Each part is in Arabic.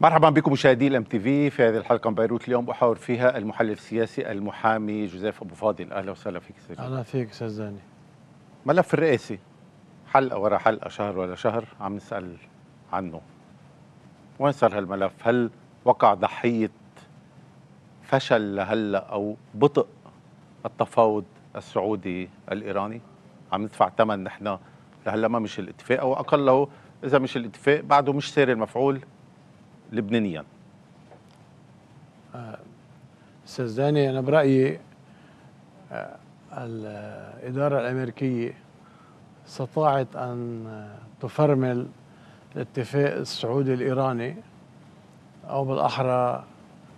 مرحبا بكم مشاهدي الام تي في في هذه الحلقه من بيروت اليوم احاور فيها المحلل السياسي المحامي جوزيف ابو فاضل اهلا وسهلا فيك استاذ اهلا فيك استاذ زاني ملف الرئاسي حلقه ورا حلقه شهر ورا شهر عم نسال عنه وين صار هالملف هل وقع ضحيه فشل لهلا او بطء التفاوض السعودي الايراني عم ندفع ثمن نحن لهلا ما مش الاتفاق او اقله اذا مش الاتفاق بعده مش سير المفعول لبنانيا آه، استاذ داني انا برايي آه، الاداره الامريكيه استطاعت ان تفرمل الاتفاق السعودي الايراني او بالاحرى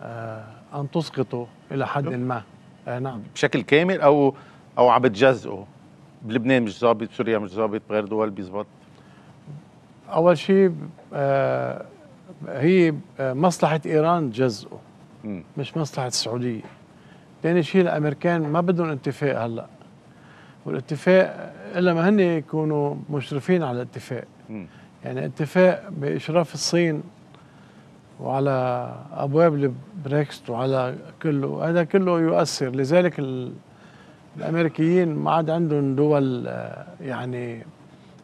آه، ان تسقطه الى حد ما نعم بشكل كامل او او عم بتجزئه بلبنان مش ظابط سوريا مش ظابط بغير دول بيزبط اول شيء هي آه، مصلحة إيران جزءه مش مصلحة السعودية ثاني يعني شيء الأمريكان ما بدهم اتفاق هلأ والاتفاق إلا ما هن يكونوا مشرفين على الاتفاق يعني اتفاق بإشراف الصين وعلى أبواب البريكست وعلى كله هذا كله يؤثر لذلك الأمريكيين ما عاد عندهم دول آه، يعني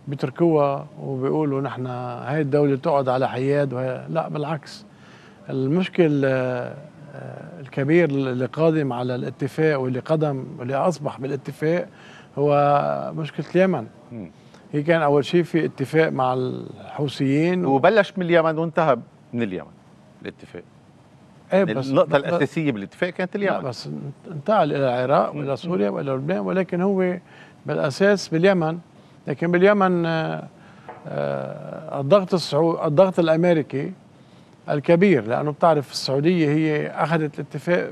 بيتركوها وبيقولوا نحن هاي الدولة تقعد على حياد وهي لا بالعكس المشكل آه، آه، الكبير اللي قادم على الاتفاق واللي قدم واللي أصبح بالاتفاق هو مشكلة اليمن هي كان أول شيء في اتفاق مع الحوثيين وبلش من اليمن وانتهى من اليمن الاتفاق ايه يعني بس النقطة الأساسية بالاتفاق كانت اليمن بس انتقل إلى العراق وإلى سوريا وإلى لبنان ولكن هو بالأساس باليمن لكن باليمن آه، آه، الضغط الضغط الامريكي الكبير لانه بتعرف السعوديه هي اخذت الاتفاق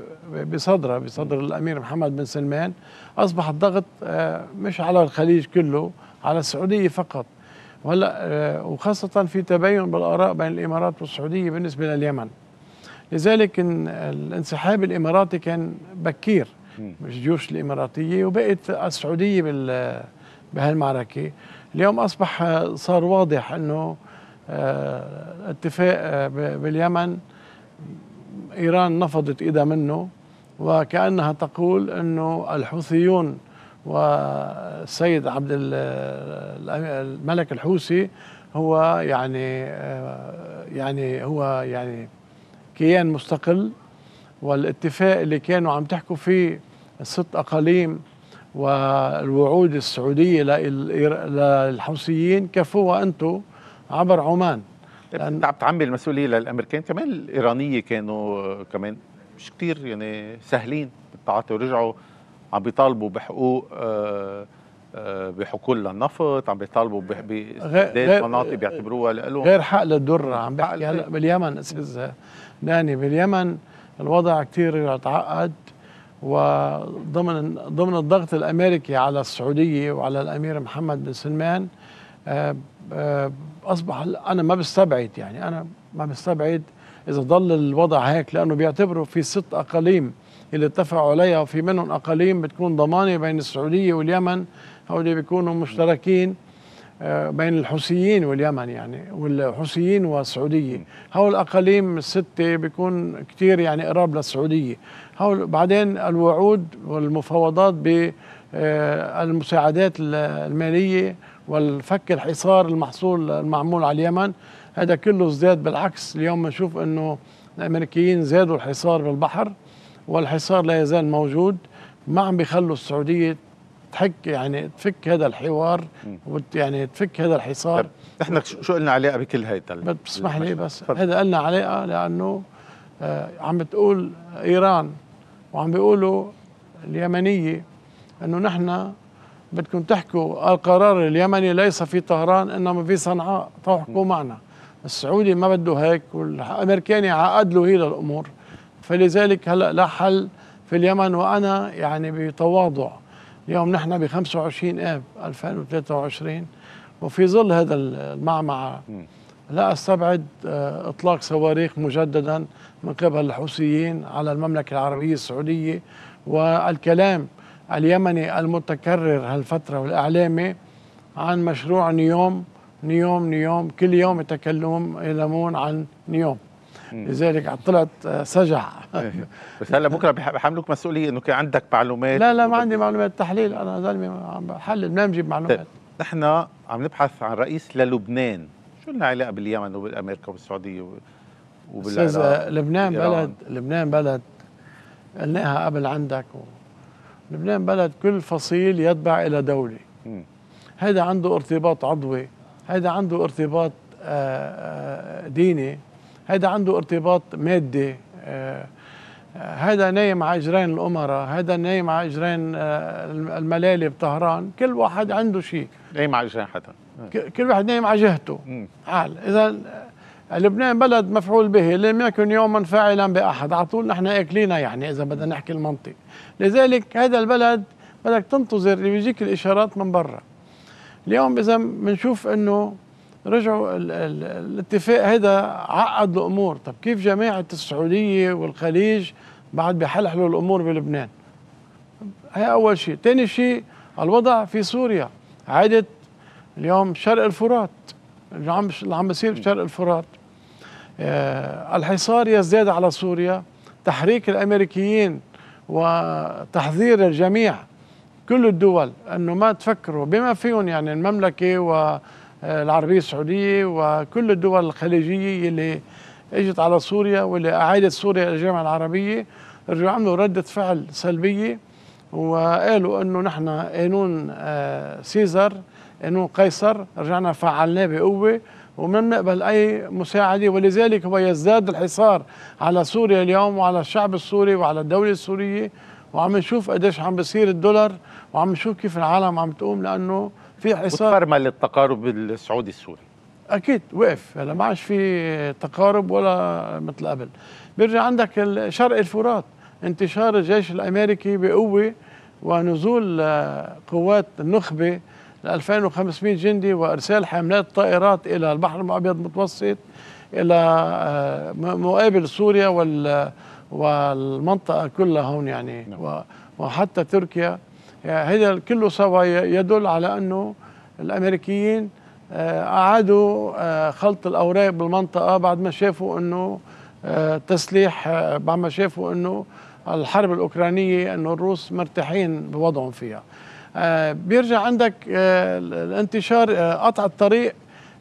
بصدرها بصدر الامير محمد بن سلمان اصبح الضغط آه، مش على الخليج كله على السعوديه فقط وهلا وخاصه في تباين بالاراء بين الامارات والسعوديه بالنسبه لليمن لذلك الانسحاب الاماراتي كان بكير الجيوش الاماراتيه وبقت السعوديه بال بهالمعركة اليوم أصبح آه، صار واضح أنه آه، اتفاق آه، باليمن إيران نفضت إيدها منه وكأنها تقول أنه الحوثيون والسيد عبد الملك الحوثي هو يعني يعني هو يعني كيان مستقل والاتفاق اللي كانوا عم تحكوا فيه الست اقاليم والوعود السعودية للحوثيين كفوها أنتم عبر عمان طيب، لأن عم تعمي المسؤولية للأمريكان كمان الإيرانية كانوا كمان مش كتير يعني سهلين بالتعاطي ورجعوا عم بيطالبوا بحقوق آه, آه، بحقول للنفط عم بيطالبوا باسترداد مناطق بيعتبروها لهم غير حق للدره عم بحكي هلا باليمن استاذ ناني يعني باليمن الوضع كثير تعقد وضمن ضمن الضغط الامريكي على السعوديه وعلى الامير محمد بن سلمان آه، آه، اصبح انا ما بستبعد يعني انا ما بستبعد اذا ضل الوضع هيك لانه بيعتبروا في ست اقاليم اللي اتفقوا عليها وفي منهم اقاليم بتكون ضمانه بين السعوديه واليمن هؤلاء بيكونوا مشتركين آه، بين الحوثيين واليمن يعني والحوثيين والسعودية هول الأقاليم الستة بيكون كتير يعني قراب للسعودية هول بعدين الوعود والمفاوضات بالمساعدات آه، المالية والفك الحصار المحصول المعمول على اليمن هذا كله ازداد بالعكس اليوم بنشوف انه الامريكيين زادوا الحصار بالبحر والحصار لا يزال موجود ما عم بيخلوا السعودية تحك يعني تفك هذا الحوار يعني تفك هذا الحصار نحن طيب، شو قلنا علاقه بكل هيدا بتسمح لي بس هذا قلنا علاقه لانه آه عم بتقول ايران وعم بيقولوا اليمنيه انه نحن بدكم تحكوا القرار اليمني ليس في طهران انما في صنعاء فاحكوا معنا السعودي ما بده هيك والامريكاني عقد له هي للامور فلذلك هلا لا حل في اليمن وانا يعني بتواضع اليوم نحن ب 25 اب 2023 وفي ظل هذا المعمعة لا استبعد آه، اطلاق صواريخ مجددا من قبل الحوثيين على المملكه العربيه السعوديه والكلام اليمني المتكرر هالفتره والاعلامي عن مشروع نيوم نيوم نيوم كل يوم يتكلمون عن نيوم لذلك طلعت آه، سجع إيه. بس هلا بكره بحملك مسؤوليه انه كان عندك معلومات لا لا ما عندي معلومات تحليل انا زلمه عم بحلل ما بجيب طيب، معلومات نحن عم نبحث عن رئيس للبنان شو لنا علاقه باليمن وبالامريكا والسعوديه وبالعراق استاذ آه، لبنان بلد لبنان بلد قلناها قبل عندك و... لبنان بلد كل فصيل يتبع الى دوله هذا عنده ارتباط عضوي هذا عنده ارتباط آه، ديني هذا عنده ارتباط مادي آه، آه، هذا نايم على اجرين الامراء هذا نايم على اجرين آه، الملالي بطهران كل واحد عنده شيء نايم على اجرين حدا كل واحد نايم على جهته اذا لبنان بلد مفعول به لم يكن يوما فاعلا باحد على طول نحن اكلينا يعني اذا بدنا نحكي المنطق لذلك هذا البلد بدك تنتظر يجيك الاشارات من برا اليوم اذا بنشوف انه رجعوا الـ الـ الاتفاق هذا عقد الامور طب كيف جماعه السعوديه والخليج بعد بحلحلوا الامور بلبنان هي اول شيء ثاني شيء الوضع في سوريا عادت اليوم شرق الفرات اللي عم عم بيصير بشرق الفرات آه الحصار يزداد على سوريا تحريك الامريكيين وتحذير الجميع كل الدول انه ما تفكروا بما فيهم يعني المملكه و آه، العربيه السعوديه وكل الدول الخليجيه اللي اجت على سوريا واللي اعادت سوريا الى الجامعه العربيه رجعوا عملوا رده فعل سلبيه وقالوا انه نحن قانون آه، سيزر قانون قيصر رجعنا فعلناه بقوه وما بنقبل اي مساعده ولذلك هو يزداد الحصار على سوريا اليوم وعلى الشعب السوري وعلى الدوله السوريه وعم نشوف قديش عم بصير الدولار وعم نشوف كيف العالم عم تقوم لانه في حصار وتفرمل للتقارب السعودي السوري اكيد وقف هلا ما عادش في تقارب ولا مثل قبل بيرجع عندك شرق الفرات انتشار الجيش الامريكي بقوه ونزول آه، قوات النخبه ل 2500 جندي وارسال حملات طائرات الى البحر الابيض المتوسط الى آه، مقابل سوريا وال والمنطقه كلها هون يعني نعم. وحتى تركيا آه، هذا كله سوا يدل على أنه الأمريكيين آه، أعادوا آه، خلط الأوراق بالمنطقة بعد ما شافوا أنه تسليح بعد ما شافوا أنه الحرب الأوكرانية أنه الروس مرتاحين بوضعهم فيها بيرجع عندك الانتشار قطع الطريق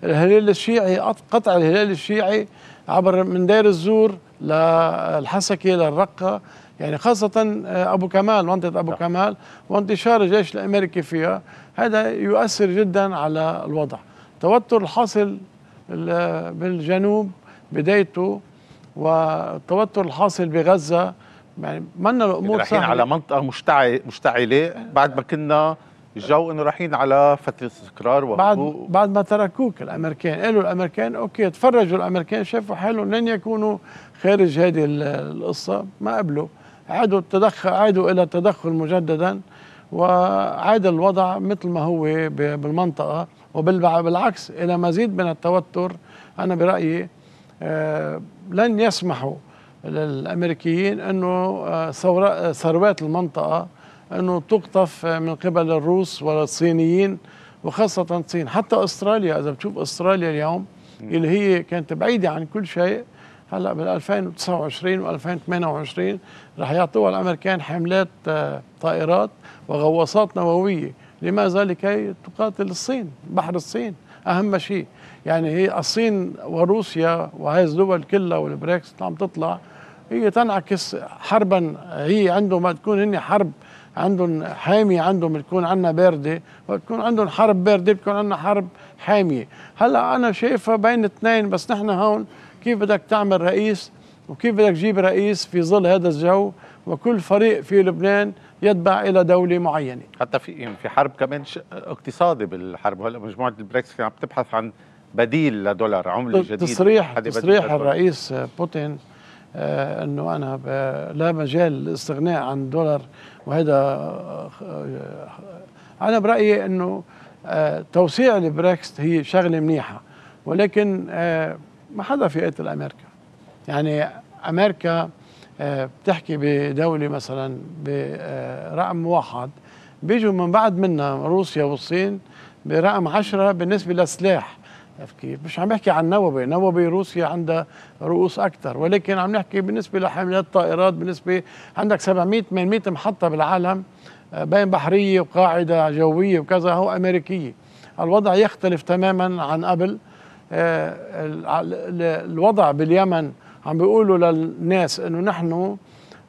الهلال الشيعي قطع الهلال الشيعي عبر من دير الزور للحسكة للرقة يعني خاصة آه، أبو كمال منطقة أبو نعم. كمال وانتشار الجيش الأمريكي فيها هذا يؤثر جدا على الوضع التوتر الحاصل بالجنوب بدايته والتوتر الحاصل بغزة يعني منا الأمور رايحين على منطقة مشتعلة بعد ما كنا الجو انه رايحين على فتره استقرار وهدوء بعد بعد ما تركوك الامريكان قالوا الامريكان اوكي تفرجوا الامريكان شافوا حالهم لن يكونوا خارج هذه القصه ما قبلوا عادوا التدخل عادوا الى التدخل مجددا وعاد الوضع مثل ما هو بالمنطقه وبالعكس الى مزيد من التوتر انا برايي آه، لن يسمحوا للامريكيين انه آه، ثروات المنطقه أنه تقطف من قبل الروس ولا الصينيين وخاصة الصين حتى أستراليا إذا بتشوف أستراليا اليوم اللي هي كانت بعيدة عن كل شيء هلا بال 2029 و 2028 رح يعطوها الامريكان حملات آه، طائرات وغواصات نوويه، لماذا؟ لكي تقاتل الصين، بحر الصين اهم شيء، يعني هي الصين وروسيا وهي الدول كلها والبريكس عم تطلع هي تنعكس حربا هي عندهم ما تكون هن حرب عندهم حامية عندهم بتكون عندنا باردة وبتكون عندهم حرب باردة بتكون عندنا حرب حامية هلا أنا شايفها بين اثنين بس نحن هون كيف بدك تعمل رئيس وكيف بدك تجيب رئيس في ظل هذا الجو وكل فريق في لبنان يتبع الى دوله معينه حتى في يعني في حرب كمان اقتصادي بالحرب هلا مجموعه البريكس عم تبحث عن بديل لدولار عمله جديده تصريح تصريح الرئيس بوتين آه انه انا لا مجال للاستغناء عن دولار وهذا انا برايي انه آه، توسيع البريكست هي شغله منيحه ولكن آه، ما حدا في قتل امريكا يعني امريكا آه، بتحكي بدوله مثلا برقم واحد بيجوا من بعد منا روسيا والصين برقم عشرة بالنسبة للسلاح عرفت كيف؟ مش عم بحكي عن نووي، نووي روسيا عندها رؤوس اكثر ولكن عم نحكي بالنسبه لحاملات الطائرات بالنسبه عندك 700 800 محطه بالعالم آه، بين بحريه وقاعده جويه وكذا هو امريكيه. الوضع يختلف تماما عن قبل آه، الوضع باليمن عم بيقولوا للناس انه نحن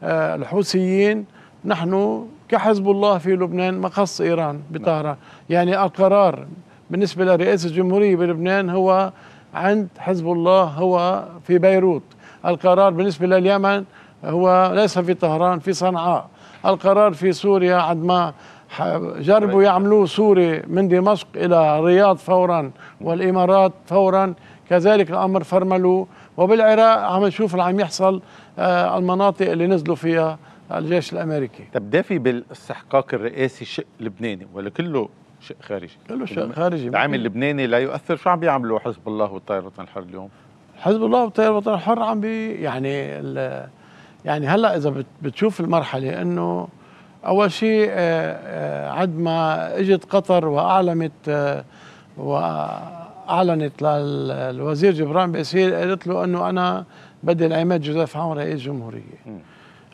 آه، الحوثيين نحن كحزب الله في لبنان مقص ايران بطهران، يعني القرار بالنسبة لرئاسة الجمهورية بلبنان هو عند حزب الله هو في بيروت القرار بالنسبة لليمن هو ليس في طهران في صنعاء القرار في سوريا عندما جربوا يعملوه سوري من دمشق إلى الرياض فورا والإمارات فورا كذلك الأمر فرملوه وبالعراق عم نشوف اللي عم يحصل آه، المناطق اللي نزلوا فيها الجيش الأمريكي تبدأ في بالاستحقاق الرئاسي شق لبناني ولا كله شيء خارجي كله شيء خارجي العامل اللبناني لا يؤثر شو عم بيعملوا حزب الله والتيار الوطني الحر اليوم؟ حزب الله والتيار الوطني الحر عم بي يعني يعني هلا اذا بتشوف المرحله انه اول شيء آه، آه، عد ما اجت قطر واعلمت آه، واعلنت للوزير جبران باسيل قالت له انه انا بدي العماد جوزيف عون رئيس جمهوريه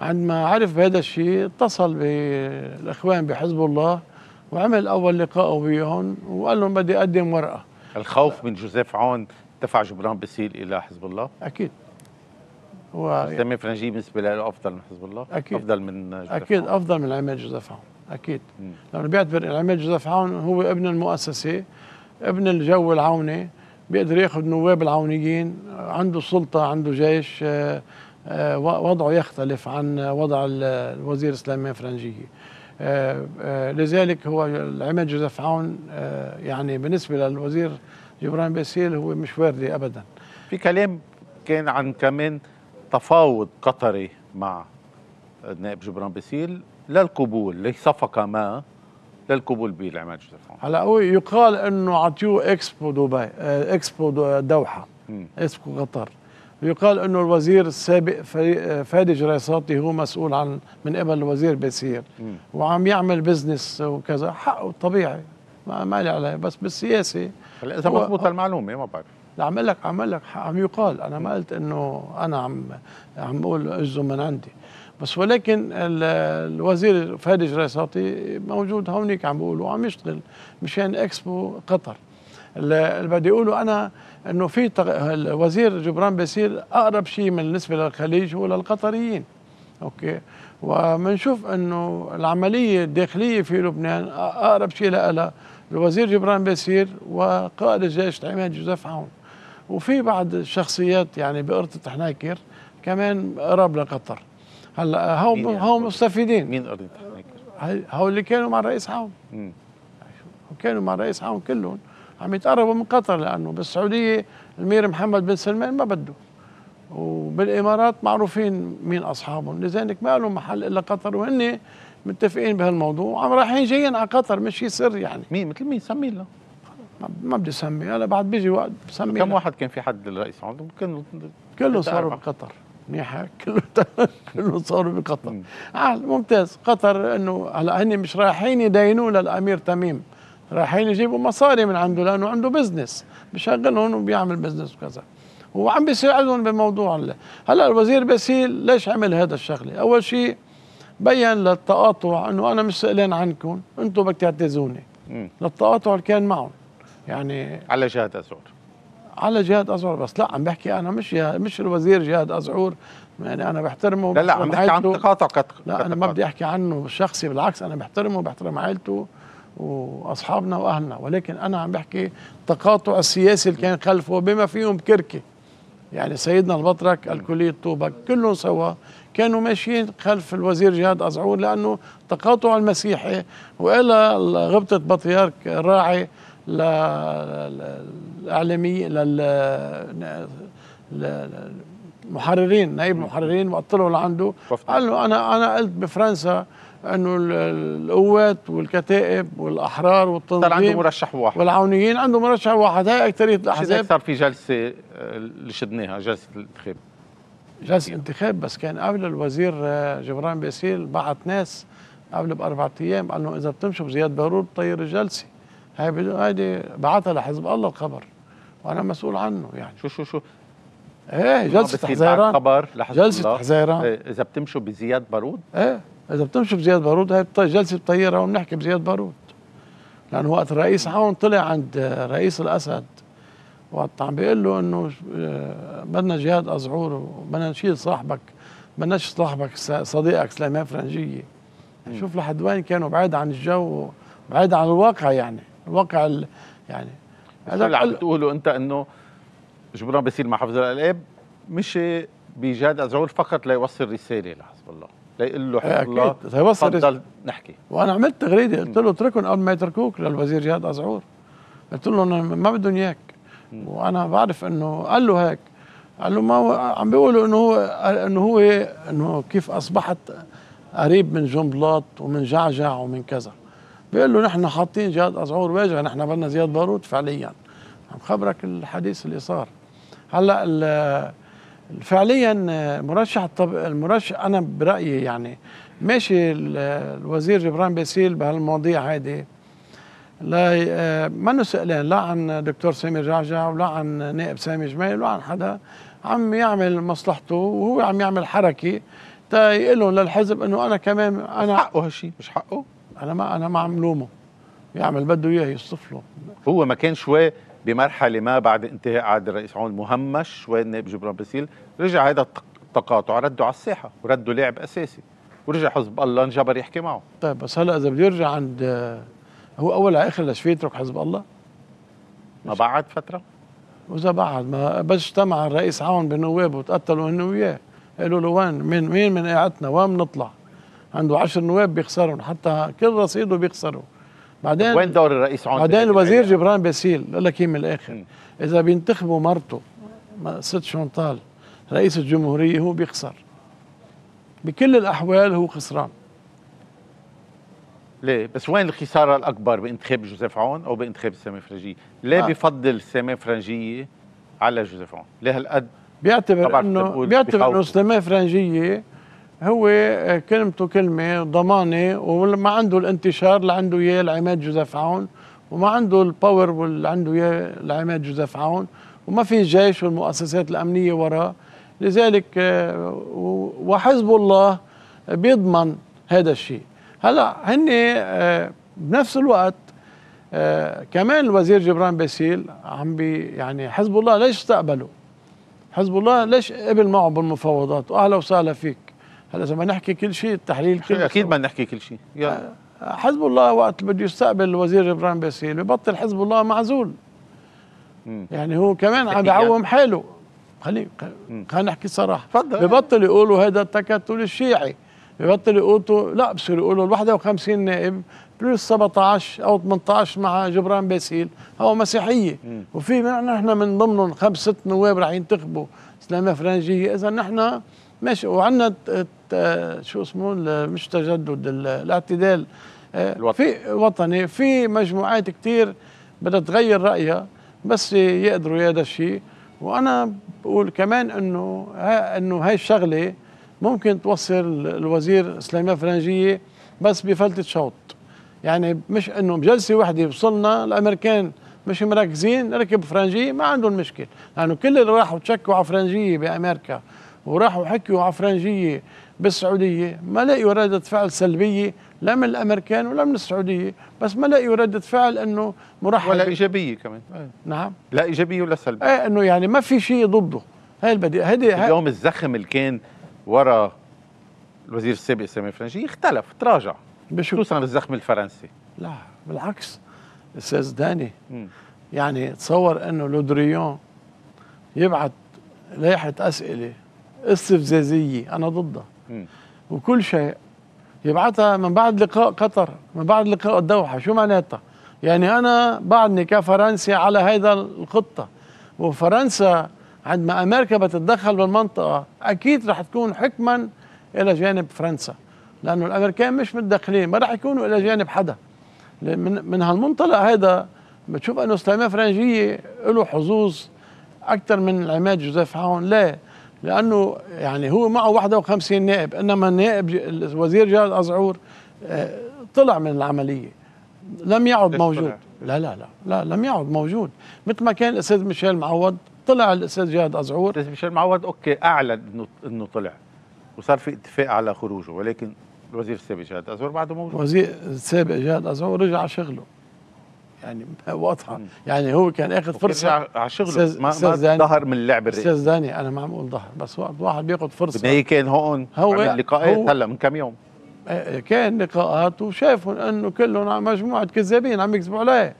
عندما عرف بهذا الشيء اتصل بالاخوان بحزب الله وعمل اول لقائه وياهم وقال لهم بدي اقدم ورقه الخوف من جوزيف عون دفع جبران بسيل الى حزب الله؟ اكيد هو سامي فرنجي بالنسبه له افضل من حزب الله؟ اكيد افضل من جوزيف اكيد عون. افضل من عماد جوزيف عون اكيد لانه بيعتبر عماد جوزيف عون هو ابن المؤسسه ابن الجو العوني بيقدر ياخذ نواب العونيين عنده سلطه عنده جيش آه، آه، وضعه يختلف عن وضع الوزير سليمان فرنجيه آه، آه، لذلك هو العماد جوزيف عون آه، يعني بالنسبه للوزير جبران باسيل هو مش وردي ابدا في كلام كان عن كمان تفاوض قطري مع النائب جبران باسيل للقبول لصفقه ما للقبول بالعماد جوزيف عون هلا هو يقال انه عطيوه اكسبو دبي اكسبو دوحه اكسبو قطر يقال انه الوزير السابق فادي جريساطي هو مسؤول عن من قبل الوزير بيسير وعم يعمل بزنس وكذا حقه طبيعي ما ما لي عليه بس بالسياسه هلا اذا مضبوطه المعلومه ما بعرف لا عم لك عم لك عم يقال انا ما قلت انه انا عم عم بقول اجزم من عندي بس ولكن الوزير فادي جريساطي موجود هونيك عم بقول وعم يشتغل مشان اكسبو قطر اللي بدي اقوله انا انه في تق... الوزير جبران بيسير اقرب شيء بالنسبه للخليج هو للقطريين اوكي ومنشوف انه العمليه الداخليه في لبنان اقرب شيء لها الوزير جبران بيسير وقائد الجيش العماد جوزيف عون وفي بعض الشخصيات يعني بقرطة حناكر كمان قرب لقطر هلا هو يعني؟ هو مستفيدين مين قرطة حناكر؟ هو اللي كانوا مع الرئيس عون كانوا مع الرئيس عون كلهم عم يتقربوا من قطر لانه بالسعوديه الامير محمد بن سلمان ما بده وبالامارات معروفين مين اصحابهم لذلك ما لهم محل الا قطر وهن متفقين بهالموضوع وعم رايحين جايين على قطر مش شيء سر يعني مين مثل مين سمي له ما بدي سمي انا بعد بيجي وقت بسمي كم واحد كان في حد للرئيس عندهم كله كله صاروا بقطر منيحه آه، كله كله صاروا بقطر ممتاز قطر انه هلا هن مش رايحين يدينوا للامير تميم رايحين يجيبوا مصاري من عنده لانه عنده بزنس بشغلهم وبيعمل بزنس وكذا وعم بيساعدهم بموضوع اللي. هلا الوزير باسيل ليش عمل هذا الشغله اول شيء بين للتقاطع انه انا مش سئلان عنكم انتم بدك تعتزوني للتقاطع اللي كان معهم يعني على جهه ازعور على جهاد ازعور بس لا عم بحكي انا مش مش الوزير جهاد ازعور يعني انا بحترمه لا لا عم بحكي عن تقاطع كت... لا انا ما بدي احكي عنه شخصي بالعكس انا بحترمه وبحترم عائلته واصحابنا واهلنا ولكن انا عم بحكي التقاطع السياسي اللي كان خلفه بما فيهم كركي يعني سيدنا البطرك الكلية الطوبة كلهم سوا كانوا ماشيين خلف الوزير جهاد أزعور لأنه تقاطع المسيحي وإلى غبطة بطيارك الراعي للإعلامي للمحررين نائب محررين وقتلوا لعنده قال له انا انا قلت بفرنسا انه القوات والكتائب والاحرار والتنظيم صار عنده مرشح واحد والعونيين عنده مرشح واحد هاي اكثريه الاحزاب صار في جلسه آه، اللي شدناها جلسه الانتخاب جلسه الانتخاب بس كان قبل الوزير آه، جبران باسيل بعث ناس قبل باربع ايام قال اذا بتمشوا بزياد بارود طير الجلسه هاي هيدي بعثها لحزب الله الخبر وانا مسؤول عنه يعني شو شو شو ايه جلسه حزيران خبر جلسه حزيران إيه اذا بتمشوا بزياد بارود ايه اذا بتمشوا بزياد بارود هي جلسه طياره وبنحكي بزياد بارود لانه وقت الرئيس عون طلع عند رئيس الاسد وقت عم بيقول له انه آه، بدنا جهاد ازعور وبدنا نشيل صاحبك بدناش صاحبك صديقك سليمان فرنجيه شوف لحد وين كانوا بعيد عن الجو بعيد عن الواقع يعني الواقع يعني هذا اللي عم بتقوله انت انه جبران بيصير مع حفظ الالقاب مشي بجاد ازعور فقط ليوصل رساله لحزب الله ليقول له حزب إيه، الله تفضل نحكي وانا عملت تغريده قلت له اتركهم قبل ما يتركوك للوزير جهاد ازعور قلت له ما بدهم اياك وانا بعرف انه قال له هيك قال له ما هو عم بيقولوا انه هو انه هو إيه؟ انه كيف اصبحت قريب من جنبلاط ومن جعجع ومن كذا بيقول له نحن حاطين جهاد ازعور واجهه نحن بدنا زياد بارود فعليا عم خبرك الحديث اللي صار هلا فعليا مرشح الطب المرشح انا برايي يعني ماشي الوزير جبران باسيل بهالمواضيع هيدي لا آه، ما سئلان لا عن دكتور سامي جعجع ولا عن نائب سامي جميل ولا عن حدا عم يعمل مصلحته وهو عم يعمل حركه تا يقول للحزب انه انا كمان انا حقه هالشيء مش حقه انا ما انا ما عم لومه يعمل بده اياه يصف له هو ما كان شوي بمرحله ما بعد انتهاء عهد الرئيس عون مهمش وين نائب جبران باسيل رجع هذا التقاطع ردوا على الساحه وردوا لاعب اساسي ورجع حزب الله انجبر يحكي معه طيب بس هلا اذا بده يرجع عند هو اول على اخر ليش فيه يترك حزب الله؟ ما بعد فتره؟ واذا بعد ما بس اجتمع الرئيس عون بنوابه وتقتلوا هن وياه قالوا له وين مين مين من قاعتنا وين بنطلع؟ عنده 10 نواب بيخسرهم حتى كل رصيده بيخسره بعدين وين دور الرئيس عون بعدين الوزير يعني جبران باسيل بقول لك إيه من الاخر م. اذا بينتخبوا مرته ست شونطال رئيس الجمهوريه هو بيخسر بكل الاحوال هو خسران ليه بس وين الخساره الاكبر بانتخاب جوزيف عون او بانتخاب فرنجيه؟ ليه آه. بفضل فرنجيه على جوزيف عون ليه هالقد بيعتبر انه بيعتبر انه فرنجيه هو آه، كلمته كلمة ضمانة وما عنده الانتشار اللي عنده إياه العماد جوزيف عون وما عنده الباور اللي عنده إياه العماد جوزيف عون وما في الجيش والمؤسسات الأمنية وراه لذلك آه، وحزب الله بيضمن هذا الشيء هلا هن آه، بنفس الوقت كمان الوزير جبران باسيل عم بي يعني حزب الله ليش استقبله حزب الله ليش قبل معه بالمفاوضات واهلا وسهلا فيك هلا اذا ما نحكي كل شيء التحليل كل اكيد ما نحكي كل شيء آه، حزب الله وقت بده يستقبل الوزير ابراهيم باسيل ببطل حزب الله معزول مم. يعني هو كمان عم بيعوم حاله خلي خلينا نحكي صراحه تفضل ببطل يقولوا هذا التكتل الشيعي ببطل يقولوا لا بصير يقولوا ال 51 نائب بلس 17 او 18 مع جبران باسيل هو مسيحيه مم. وفي نحن من ضمنهم خمس ست نواب رح ينتخبوا اسلاميه فرنجيه اذا نحن ماشي وعندنا شو اسمه مش تجدد الاعتدال آه، الوطني. في وطني في مجموعات كثير بدها تغير رايها بس يقدروا يا هذا الشيء وانا بقول كمان انه ها انه هاي الشغله ممكن توصل الوزير سليمان فرنجيه بس بفلتة شوط يعني مش انه بجلسه وحده وصلنا الامريكان مش مركزين ركب فرنجيه ما عندهم مشكله لانه يعني كل اللي راحوا تشكوا على فرنجيه بامريكا وراحوا حكوا على فرنجيه بالسعودية ما لاقي ردة فعل سلبية لا من الأمريكان ولا من السعودية بس ما لاقي ردة فعل أنه مرحب ولا إيجابية كمان إيه، نعم لا إيجابية ولا سلبية ايه أنه يعني ما في شيء ضده هاي البداية هدي اليوم الزخم اللي كان وراء الوزير السابق سامي فرنجي اختلف تراجع بشو خصوصا بالزخم الفرنسي لا بالعكس استاذ داني يعني تصور انه لودريون يبعث لائحه اسئله استفزازيه انا ضدها وكل شيء يبعثها من بعد لقاء قطر من بعد لقاء الدوحة شو معناتها يعني أنا بعدني كفرنسي على هيدا الخطة وفرنسا عندما أمريكا بتتدخل بالمنطقة أكيد رح تكون حكما إلى جانب فرنسا لأنه الأمريكان مش متدخلين ما رح يكونوا إلى جانب حدا من, من هالمنطلق هيدا بتشوف أنه سليمان فرنجية له حظوظ أكثر من العماد جوزيف هاون ليه لانه يعني هو معه 51 نائب انما النائب الوزير جلال ازعور آه، طلع من العمليه لم يعد موجود لا لا لا لا لم يعد موجود مثل ما كان الاستاذ ميشيل معوض طلع الاستاذ جهاد ازعور الاستاذ ميشيل معوض اوكي اعلن انه انه طلع وصار في اتفاق على خروجه ولكن الوزير السابق جهاد ازعور بعده موجود الوزير السابق جهاد ازعور رجع شغله يعني واضحه يعني هو كان اخذ فرصه على شغله ما, ما ظهر من اللعب الرئيسي استاذ داني انا ما عم اقول ظهر بس وقت واحد بياخذ فرصه بني كان هون هو عمل لقاءات هلا من كم يوم آه، كان لقاءات وشافهم انه كلهم مجموعه كذابين عم يكذبوا عليه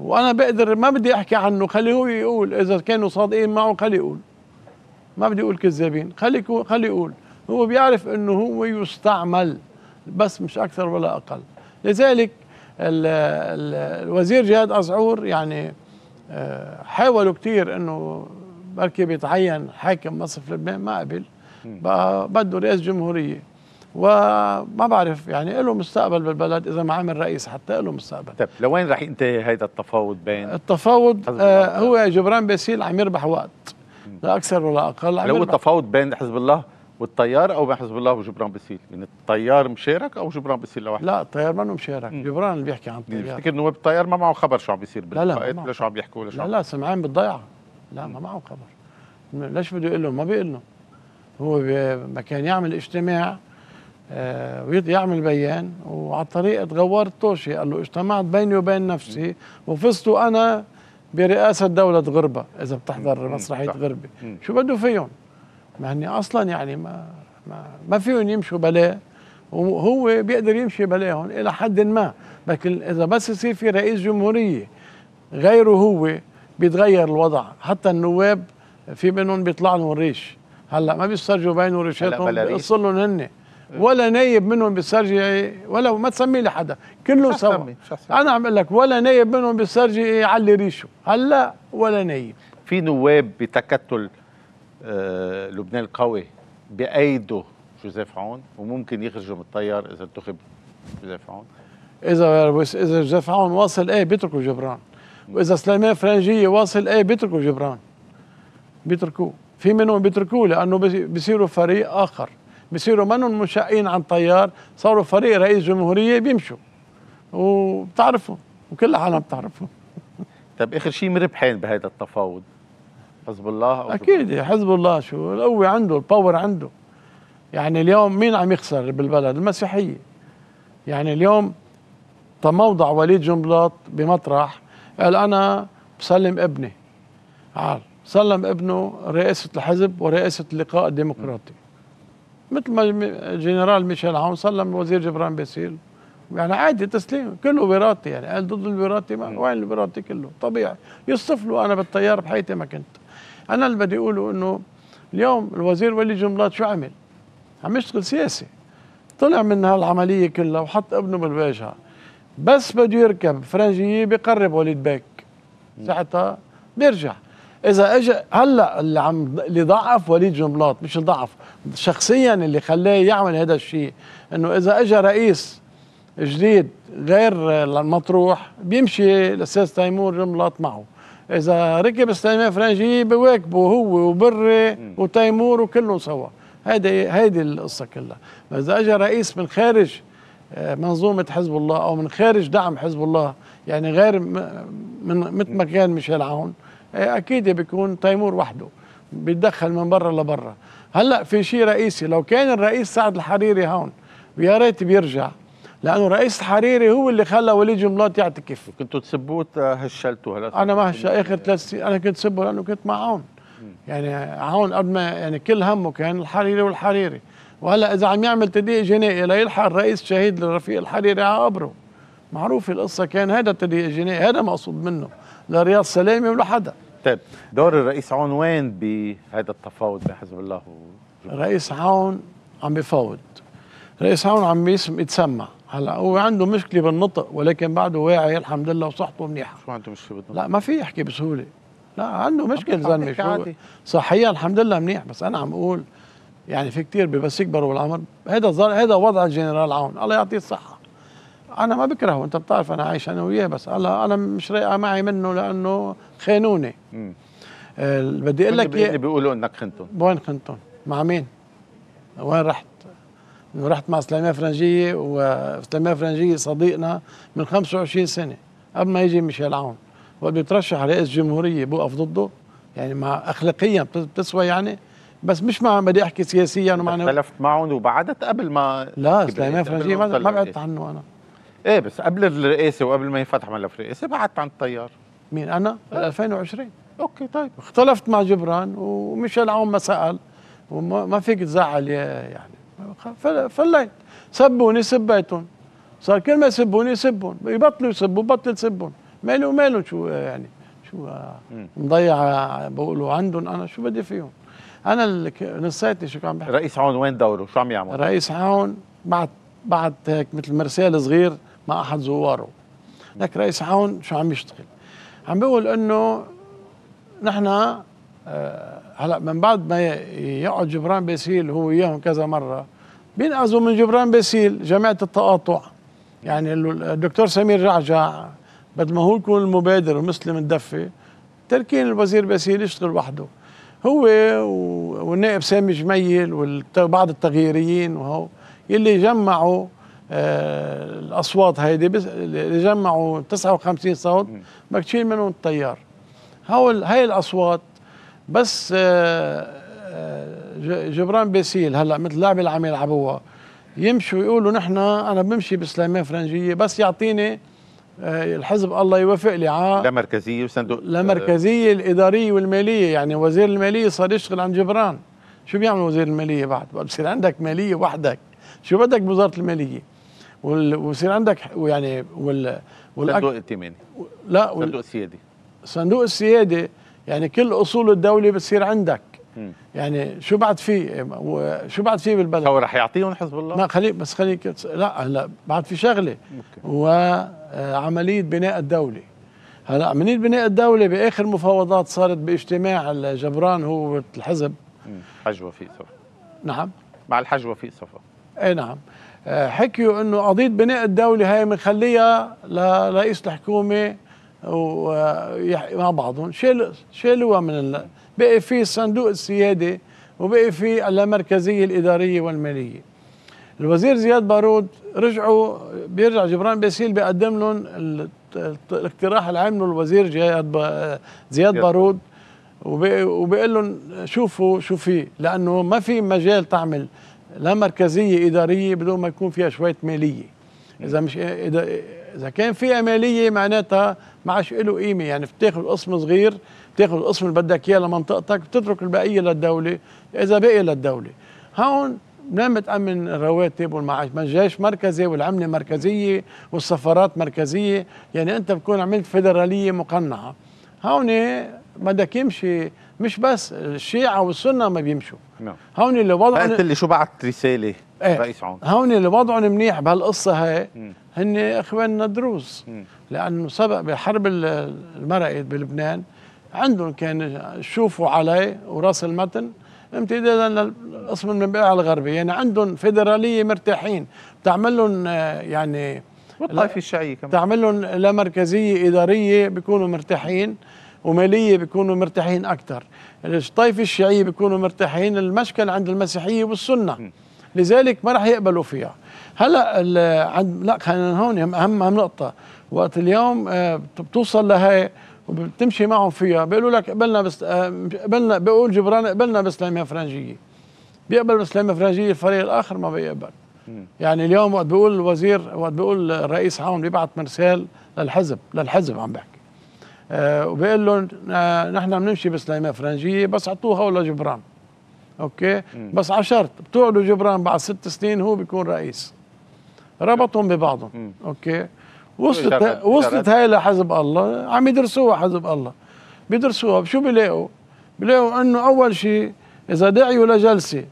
وانا بقدر ما بدي احكي عنه خليه هو يقول اذا كانوا صادقين معه خليه يقول ما بدي اقول كذابين خليه خليه يقول هو بيعرف انه هو يستعمل بس مش اكثر ولا اقل لذلك الوزير جهاد أزعور يعني آه، حاولوا كثير انه بركي بيتعين حاكم مصرف لبنان ما قبل بقى بده رئيس جمهوريه وما بعرف يعني له مستقبل بالبلد اذا ما عمل رئيس حتى له مستقبل طيب لوين رح ينتهي هيدا التفاوض بين التفاوض آه هو جبران باسيل عم يربح وقت لا اكثر ولا اقل لو التفاوض بين حزب الله والطيار او بحزب الله وجبران بسيل يعني الطيار مشارك او جبران بسيل لوحده لا الطيار منه مشارك جبران اللي بيحكي عن يعني الطيار بفتكر انه الطيار ما معه خبر شو عم بيصير لا لا لا شو عم بيحكوا ولا شو لا لا سمعان بالضيعه لا ما معه خبر ليش بده يقول لهم ما بيقول لهم هو مكان يعمل اجتماع آه، ويعمل بيان وعلى الطريق تغور الطوشي قال له اجتمعت بيني وبين نفسي وفزت انا برئاسه دوله غربه اذا بتحضر مسرحيه غربه شو بده فيهم يعني اصلا يعني ما ما, ما فيهم يمشوا بلاه وهو بيقدر يمشي بلاهم الى حد ما لكن اذا بس يصير في رئيس جمهوريه غيره هو بيتغير الوضع حتى النواب في منهم بيطلع لهم ريش هلا ما بيسترجوا بينهم ريشاتهم بيقصوا هن إيه. ولا نايب منهم بيسترجي ولا ما تسمي لي حدا كله سوا انا عم اقول لك ولا نايب منهم بيسترجي يعلي ريشه هلا ولا نايب في نواب بتكتل آه، لبنان القوي بايده جوزيف عون وممكن يخرجوا من التيار اذا انتخب جوزيف عون اذا اذا جوزيف عون واصل ايه بيتركوا جبران واذا سليمان فرنجيه واصل ايه بيتركوا جبران بيتركوه في منهم بيتركوه لانه بيصيروا فريق اخر بيصيروا منهم منشئين عن طيار صاروا فريق رئيس جمهوريه بيمشوا وبتعرفوا وكل العالم بتعرفهم طب اخر شيء مربحين بهذا التفاوض حزب الله أو اكيد حزب الله شو القوه عنده الباور عنده يعني اليوم مين عم يخسر بالبلد المسيحيه يعني اليوم تموضع وليد جنبلاط بمطرح قال انا بسلم ابني عار سلم ابنه رئاسه الحزب ورئاسه اللقاء الديمقراطي مثل ما جنرال ميشيل عون سلم الوزير جبران باسيل يعني عادي تسليم كله وراثي يعني قال ضد الوراثي وين الوراثي كله طبيعي يصف له انا بالطيار بحياتي ما كنت انا اللي بدي اقوله انه اليوم الوزير ولي جنبلاط شو عمل؟ عم يشتغل سياسي طلع من هالعمليه كلها وحط ابنه بالواجهه بس بده يركب فرنجيه بقرب وليد بيك ساعتها بيرجع اذا اجى هلا اللي عم اللي ضعف وليد جنبلاط مش ضعف شخصيا اللي خلاه يعمل هذا الشيء انه اذا اجى رئيس جديد غير المطروح بيمشي الاستاذ تيمور جنبلاط معه اذا ركب سليمان فرنجي بواكبه هو وبري وتيمور وكلهم سوا هيدي هيدي القصه كلها اذا اجى رئيس من خارج آه، منظومه حزب الله او من خارج دعم حزب الله يعني غير من مثل ما كان ميشيل عون آه، اكيد بيكون تيمور وحده بيتدخل من برا لبرا هلا في شيء رئيسي لو كان الرئيس سعد الحريري هون ويا ريت بيرجع لانه رئيس الحريري هو اللي خلى وليد جملاط يعطي كنتوا تسبوه هشلتوا هلا انا ما هش اخر ثلاث سنين انا كنت سبه لانه كنت معهم يعني عون قبل ما يعني كل همه كان الحريري والحريري وهلا اذا عم يعمل تدقيق جنائي ليلحق الرئيس شهيد لرفيق الحريري على قبره معروف القصه كان هذا التدقيق الجنائي هذا مقصود منه لا رياض سلامي ولا حدا طيب دور الرئيس عون وين بهذا التفاوض بين حزب الله و... الرئيس عون عم بفاوض رئيس عون عم يسمع يتسمع هلا هو عنده مشكله بالنطق ولكن بعده واعي الحمد لله وصحته منيحه شو عنده مشكله بالنطق؟ لا ما في يحكي بسهوله لا عنده مشكله زلمه شو صحيا الحمد لله منيح بس انا عم اقول يعني في كثير بس يكبروا بالعمر هذا هذا وضع الجنرال عون الله يعطيه الصحه انا ما بكرهه انت بتعرف انا عايش انا وياه بس هلا انا مش رايقه معي منه لانه خانوني بدي اقول لك بيقولوا انك خنتهم وين خنتهم؟ مع مين؟ وين رحت؟ رحت مع سليمان فرنجيه وسليمان فرنجيه صديقنا من 25 سنه قبل ما يجي ميشيل عون وقت بيترشح رئيس جمهوريه بوقف ضده يعني مع اخلاقيا بتسوى يعني بس مش مع بدي احكي سياسيا ومعنويا اختلفت معهم وبعدت قبل ما لا سليمان فرنجيه ما, بعدت عنه انا ايه بس قبل الرئاسه وقبل ما ينفتح ملف رئاسه بعدت عن التيار مين انا؟ إيه؟ 2020 اوكي طيب اختلفت مع جبران وميشيل عون ما سال وما فيك تزعل يعني فليت سبوني سبيتهم صار كل ما يسبوني يسبون يبطلوا يسبوا بطل تسبون ماله ماله شو يعني شو مضيع بقولوا عندهم انا شو بدي فيهم انا نسيتني شو عم بحكي رئيس عون وين دوره شو عم يعمل رئيس عون بعد بعد هيك مثل مرسال صغير مع احد زواره لك رئيس عون شو عم يشتغل عم بيقول انه نحن آه هلا من بعد ما يقعد جبران باسيل هو وياهم كذا مره بينقذوا من جبران باسيل جماعه التقاطع يعني الدكتور سمير جعجع بدل ما هو يكون المبادر ومسلم الدفه تركين الوزير باسيل يشتغل وحده هو والنائب سامي جميل وبعض التغييريين وهو آه، اللي جمعوا الاصوات هيدي اللي جمعوا 59 صوت مكتشين منهم التيار هول هاي الاصوات بس آه، آه، جبران باسيل هلا مثل لاعب اللي عم يلعبوها يمشوا يقولوا نحن انا بمشي بسليمان فرنجيه بس يعطيني آه، الحزب الله يوفق لي على لمركزيه وصندوق لمركزيه الاداريه والماليه يعني وزير الماليه صار يشتغل عن جبران شو بيعمل وزير الماليه بعد بصير عندك ماليه وحدك شو بدك بوزاره الماليه وبصير عندك يعني وال صندوق ائتماني لا صندوق السيادي صندوق السياده يعني كل اصول الدوله بتصير عندك يعني شو بعد في شو بعد في بالبلد هو رح يعطيهم حزب الله ما خلي بس خليك لا هلا بعد في شغله وعمليه بناء الدوله هلا عمليه بناء الدوله باخر مفاوضات صارت باجتماع جبران هو الحزب حجوه في صفا نعم مع الحج في صفا اي نعم آه، حكيوا انه قضيه بناء الدوله هاي بنخليها لرئيس الحكومه مع بعضهم شالوا شالوها من بقي في صندوق السياده وبقي في المركزيه الاداريه والماليه الوزير زياد بارود رجعوا بيرجع جبران باسيل بيقدم لهم الاقتراح اللي عمله الوزير زياد زياد بارود وبيقول لهم شوفوا شو في لانه ما في مجال تعمل لا مركزيه اداريه بدون ما يكون فيها شويه ماليه اذا مش إيه، اذا اذا كان في اماليه معناتها ما عادش له قيمه يعني بتاخذ قسم صغير بتاخذ القسم اللي بدك اياه لمنطقتك بتترك البقيه للدوله اذا بقي للدوله هون منين بتامن الرواتب والمعاش ما الجيش مركزي والعمله مركزيه والسفارات مركزيه يعني انت بتكون عملت فيدراليه مقنعه هون بدك يمشي مش بس الشيعة والسنة ما بيمشوا نعم هون اللي وضعهم قلت اللي شو بعت رسالة ايه رئيس عون هون اللي وضعهم منيح بهالقصة هاي هن اخواننا الدروز لأنه سبق بحرب المرأة بلبنان عندهم كان شوفوا علي وراس المتن امتدادا للقسم المنبعي الغربي يعني عندهم فيدرالية مرتاحين بتعمل لهم آه، يعني والطائفة الشيعية كمان بتعمل لهم لا مركزية إدارية بيكونوا مرتاحين وماليه بيكونوا مرتاحين اكثر الطائفه الشيعيه بيكونوا مرتاحين المشكل عند المسيحيه والسنه لذلك ما راح يقبلوا فيها هلا عند لا خلينا هون اهم اهم نقطه وقت اليوم آه، بتوصل لهي وبتمشي معهم فيها بيقولوا لك قبلنا بس آه، قبلنا بيقول جبران قبلنا باسلاميه فرنجيه بيقبل باسلاميه فرنجيه الفريق الاخر ما بيقبل يعني اليوم وقت بيقول الوزير وقت بيقول الرئيس عون بيبعث مرسال للحزب للحزب عم بحكي آه، وبقول لهم آه، نحن بنمشي بسليمه فرنجيه بس اعطوها ولا جبران اوكي مم. بس على شرط بتقعدوا جبران بعد ست سنين هو بيكون رئيس ربطهم ببعضهم مم. اوكي وصلت جرد. وصلت هاي لحزب الله عم يدرسوها حزب الله بيدرسوها شو بيلاقوا بيلاقوا انه اول شيء اذا دعيوا لجلسه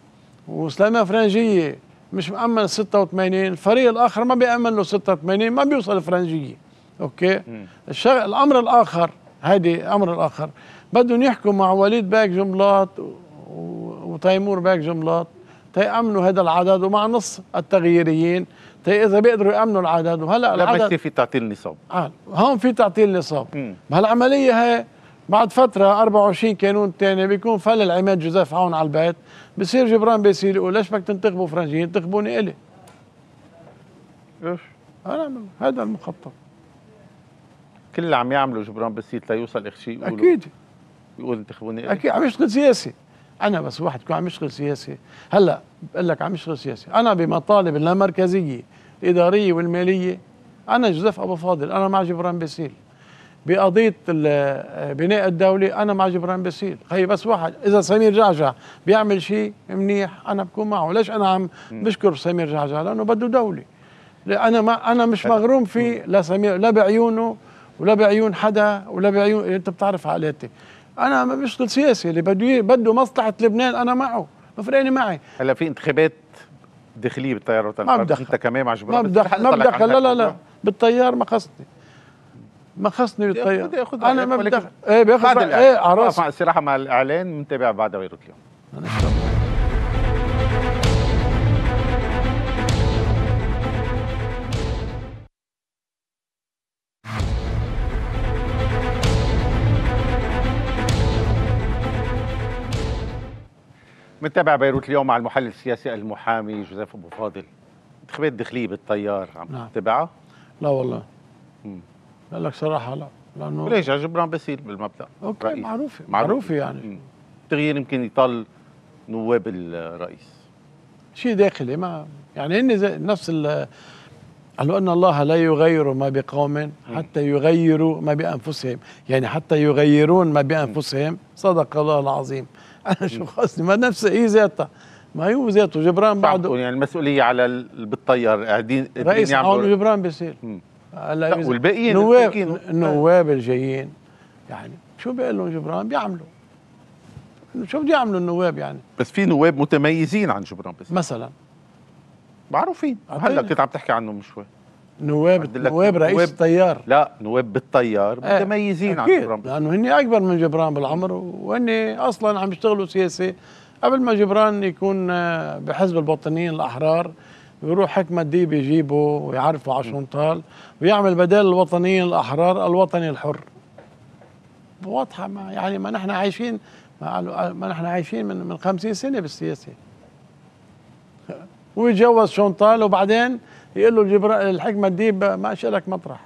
وسليمان فرنجيه مش مأمن 86 الفريق الاخر ما بيأمن له 86 ما بيوصل فرنجيه اوكي الشغ... الامر الاخر هيدي امر الاخر بدهم يحكوا مع وليد باك جملات و... وتيمور باك جملات تيأمنوا هذا العدد ومع نص التغييريين تي اذا بيقدروا يامنوا العدد وهلا العدد لما يصير في تعطيل نصاب آه. هون في تعطيل نصاب هالعمليه هي بعد فتره 24 كانون ثاني بيكون فل العماد جوزيف عون على البيت بصير جبران بيصير يقول ليش بدك تنتخبوا فرنجيين انتخبوني الي ايش؟ هذا المخطط كل اللي عم يعمله جبران بالسيت ليوصل اخشي يقولوا اكيد يقول انتخبوني اكيد عم يشتغل سياسي انا بس واحد يكون عم يشتغل سياسي هلا بقول لك عم يشتغل سياسي انا بمطالب اللامركزيه الاداريه والماليه انا جوزيف ابو فاضل انا مع جبران باسيل بقضيه بناء الدوله انا مع جبران باسيل هي بس واحد اذا سمير جعجع بيعمل شيء منيح انا بكون معه ليش انا عم بشكر سمير جعجع لانه بده دوله انا ما انا مش مغروم فيه لا سمير لا بعيونه ولا بعيون حدا ولا بعيون انت بتعرف حالاتي انا ما بشتغل سياسي اللي بده بده مصلحه لبنان انا معه ما فرقاني معي هلا في انتخابات داخليه بالتيار الوطني ما بدخل انت كمان مع ما بدخل ما بدخل لا لا لا بالتيار ما خصني ما خصني بالتيار انا ما بدخل ايه بياخذ ايه على راسي مع الصراحه مع الاعلان متابع بعد بيروت اليوم متابع بيروت اليوم مع المحلل السياسي المحامي جوزيف ابو فاضل انتخابات داخليه بالتيار عم نعم. تتبعها؟ لا والله بقول لك صراحه لا لانه ليش يعني جبران باسيل بالمبدا اوكي رئيس. معروفه معروفه يعني التغيير يمكن يطل نواب الرئيس شيء داخلي ما يعني هن نفس ال قالوا ان الله لا يغير ما بقوم حتى يغيروا ما بانفسهم يعني حتى يغيرون ما بانفسهم صدق الله العظيم انا شو خصني ما نفس هي ذاتها ما هي ذاته جبران بعده يعني المسؤوليه على بالطيار قاعدين رئيس معاون جبران بيصير هلا والباقيين النواب النواب الجايين يعني شو بيقول لهم جبران بيعملوا شو بده يعملوا النواب يعني بس في نواب متميزين عن جبران بس مثلا معروفين هلا كنت عم تحكي عنهم من شوي نواب نواب رئيس نواب الطيار لا نواب بالتيار إيه، متميزين عن جبران لانه هن اكبر من جبران بالعمر وهن اصلا عم يشتغلوا سياسه قبل ما جبران يكون آه، بحزب الباطنيين الاحرار بيروح حكمة ديب يجيبه ويعرفه على شنطال ويعمل بدال الوطنيين الأحرار الوطني الحر واضحة ما يعني ما نحن عايشين ما, آه، ما نحن عايشين من من 50 سنة بالسياسة ويتجوز شنطال وبعدين يقول له جبرائيل الحكمه دي ما شالك مطرح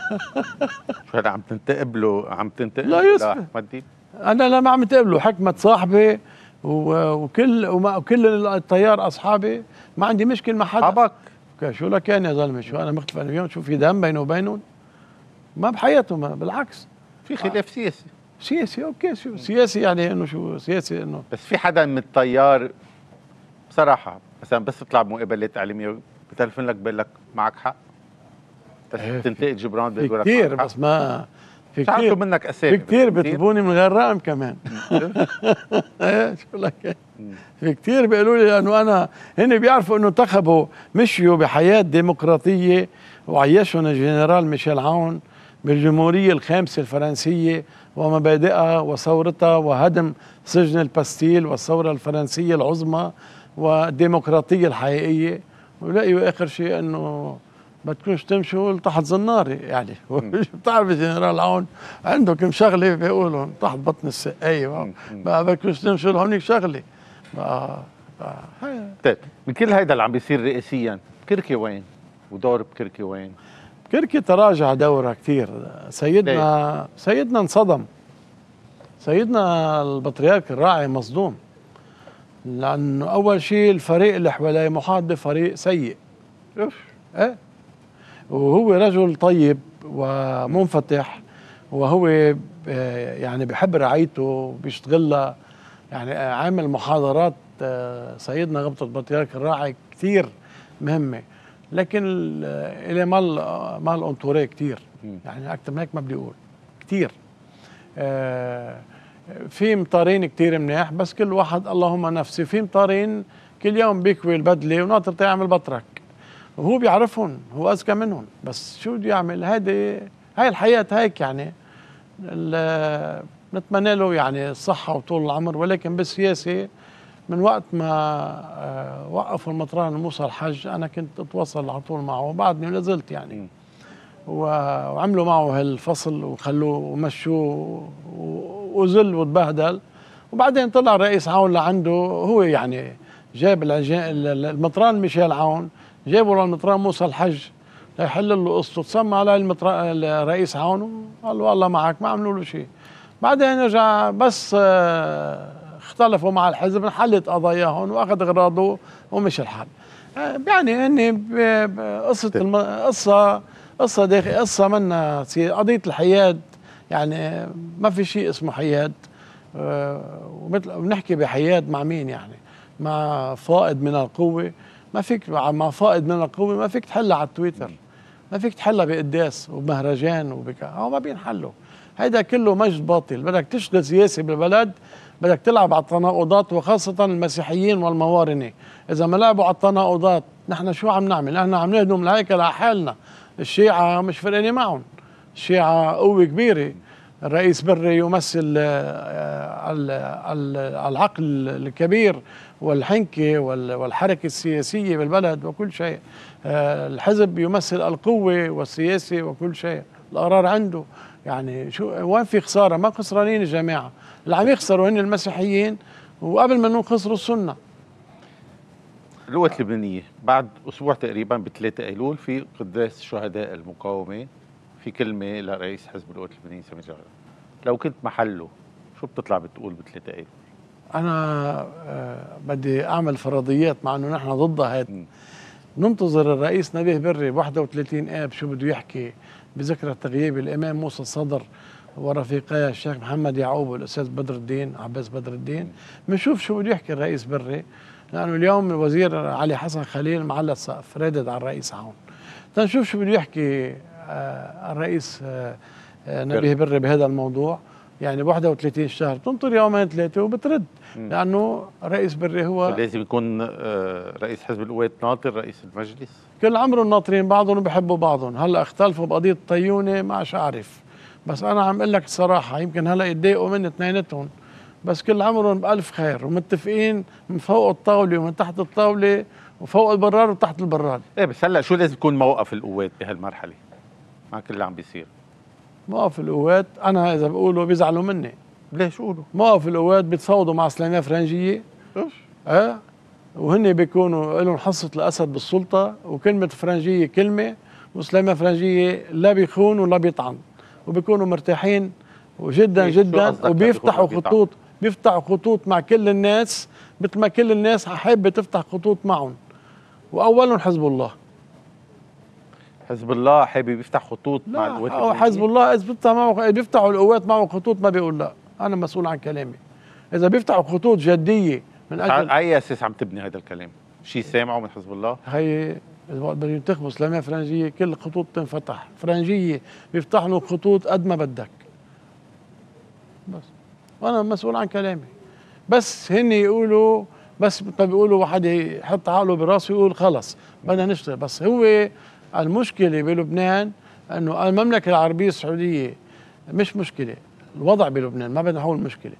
شو هذا عم تنتقب له عم تنتقب لا يوسف انا لا ما عم له حكمه صاحبي وكل وكل الطيار اصحابي ما عندي مشكل مع حدا حبك شو لك يعني يا زلمه شو انا مختلف انا اليوم شو في دم بينه وبينهم ما بحياتهم بالعكس في خلاف آه. سياسي سياسي اوكي شو سياسي يعني انه شو سياسي انه بس في حدا من الطيار بصراحه مثلا بس تطلع بمقابلات تعليميه بتلفن لك بيقول لك معك حق إيه، تنتقد جبران بيقول لك كثير بس ما في كثير منك اسامي في كثير بيطلبوني من غير رقم كمان إيه، شو لك في كثير بيقولوا لي لانه انا هن بيعرفوا انه انتخبوا مشيوا بحياه ديمقراطيه وعيشهم الجنرال ميشيل عون بالجمهوريه الخامسه الفرنسيه ومبادئها وثورتها وهدم سجن الباستيل والثوره الفرنسيه العظمى والديمقراطيه الحقيقيه ولقي اخر شيء انه بدكمش تمشوا تحت زناري يعني بتعرف جنرال عون عنده كم شغله بيقولوا تحت بطن السقايه ما بدكمش تمشوا لهونيك شغله بقى, طيب من كل هيدا اللي عم بيصير رئيسيا كركي وين؟ ودور بكركي وين؟ كركي تراجع دوره كثير سيدنا سيدنا انصدم سيدنا البطريرك الراعي مصدوم لانه اول شيء الفريق اللي حواليه محاط بفريق سيء اوف ايه وهو رجل طيب ومنفتح وهو آه، يعني بحب رعايته بيشتغلها يعني آه، عامل محاضرات آه، سيدنا غبطة البطريرك الراعي كثير مهمة لكن إلي مال مال أنطوري كثير يعني أكثر من هيك ما بدي أقول كثير في مطارين كتير منيح بس كل واحد اللهم نفسي في مطارين كل يوم بيكوي البدله وناطر تعمل بطرك وهو بيعرفهم هو اذكى منهم بس شو بده يعمل هيدي هاي الحياه هيك يعني نتمنى له يعني الصحه وطول العمر ولكن بالسياسه من وقت ما آه، وقفوا المطران موسى الحج انا كنت اتواصل على طول معه وبعدني ونزلت يعني وعملوا معه هالفصل وخلوه ومشوه وزل وتبهدل وبعدين طلع رئيس عون لعنده هو يعني جاب المطران ميشيل عون جابوا له المطران موسى الحج ليحل له قصته تسمى على المطران الرئيس عون وقال له الله معك ما عملوا له شيء بعدين رجع بس آه، اختلفوا مع الحزب انحلت قضاياهم واخذ اغراضه ومشي الحال آه، يعني اني قصه قصه قصه قصه منا قضيه الحياد يعني ما في شيء اسمه حياد آه، ومثل بنحكي بحياد مع مين يعني مع فائض من القوه ما فيك مع فائض من القوه ما فيك تحلها على التويتر ما فيك تحلها بقداس وبمهرجان وبكا هو ما بينحلوا هيدا كله مجد باطل بدك تشغل سياسه بالبلد بدك تلعب على التناقضات وخاصة المسيحيين والموارنة إذا ما لعبوا على التناقضات نحن شو عم نعمل نحن عم نهدم الهيكل على حالنا الشيعة مش فرقانة معهم الشيعة قوة كبيرة الرئيس بري يمثل آه، العقل الكبير والحنكة والحركة السياسية بالبلد وكل شيء آه، الحزب يمثل القوة والسياسة وكل شيء القرار عنده يعني شو وين في خسارة ما خسرانين الجماعة اللي عم يخسروا هن المسيحيين وقبل ما خسروا السنة اللغة اللبنانية بعد أسبوع تقريبا ب 3 أيلول في قداس شهداء المقاومة في كلمه لرئيس حزب القوات اللبنانيه سامي جلال لو كنت محله شو بتطلع بتقول بثلاثه ايلول؟ انا آه، بدي اعمل فرضيات مع انه نحن ضدها هاد ننتظر الرئيس نبيه بري ب 31 اب شو بده يحكي بذكرى تغييب الامام موسى الصدر ورفيقية الشيخ محمد يعقوب والاستاذ بدر الدين عباس بدر الدين بنشوف شو بده يحكي الرئيس بري لانه اليوم الوزير علي حسن خليل معلق سقف رادد على الرئيس عون تنشوف شو بده يحكي الرئيس آه، آه، نبيه بري بهذا الموضوع يعني 31 شهر تنطر يومين ثلاثه وبترد لانه رئيس بري هو لازم يكون آه، رئيس حزب القوات ناطر رئيس المجلس كل عمرهم ناطرين بعضهم بحبوا بعضهم هلا اختلفوا بقضيه الطيونه ما عادش اعرف بس انا عم اقول لك الصراحه يمكن هلا يتضايقوا مني اثنيناتهم بس كل عمرهم بألف خير ومتفقين من فوق الطاولة ومن تحت الطاولة وفوق البراد وتحت البراد ايه بس هلا شو لازم يكون موقف القوات بهالمرحلة؟ مع كل اللي عم بيصير موقف القوات انا اذا بقوله بيزعلوا مني ليش قولوا؟ موقف القوات بيتصاودوا مع سليمان فرنجيه ايش؟ اه وهن بيكونوا لهم حصه الاسد بالسلطه وكلمه فرنجيه كلمه وسليمان فرنجيه لا بيخون ولا بيطعن وبيكونوا مرتاحين وجدا جدا وبيفتحوا خطوط بيفتحوا خطوط مع كل الناس مثل ما كل الناس حابه تفتح خطوط معهم واولهم حزب الله حزب الله حابب يفتح خطوط مع القوات هو حزب الله بيفتح معه بيفتحوا القوات معه خطوط ما بيقول لا انا مسؤول عن كلامي اذا بيفتحوا خطوط جديه من اجل اي اساس عم تبني هذا الكلام شيء سامعه من حزب الله هي بده ينتخبوا اسلاميه فرنجيه كل خطوط تنفتح فرنجيه بيفتح له خطوط قد ما بدك بس وانا مسؤول عن كلامي بس هن يقولوا بس بيقولوا واحد يحط عقله براسه يقول خلص بدنا نشتغل بس هو المشكلة بلبنان أنه المملكة العربية السعودية مش مشكلة الوضع بلبنان ما بدنا نحول مشكلة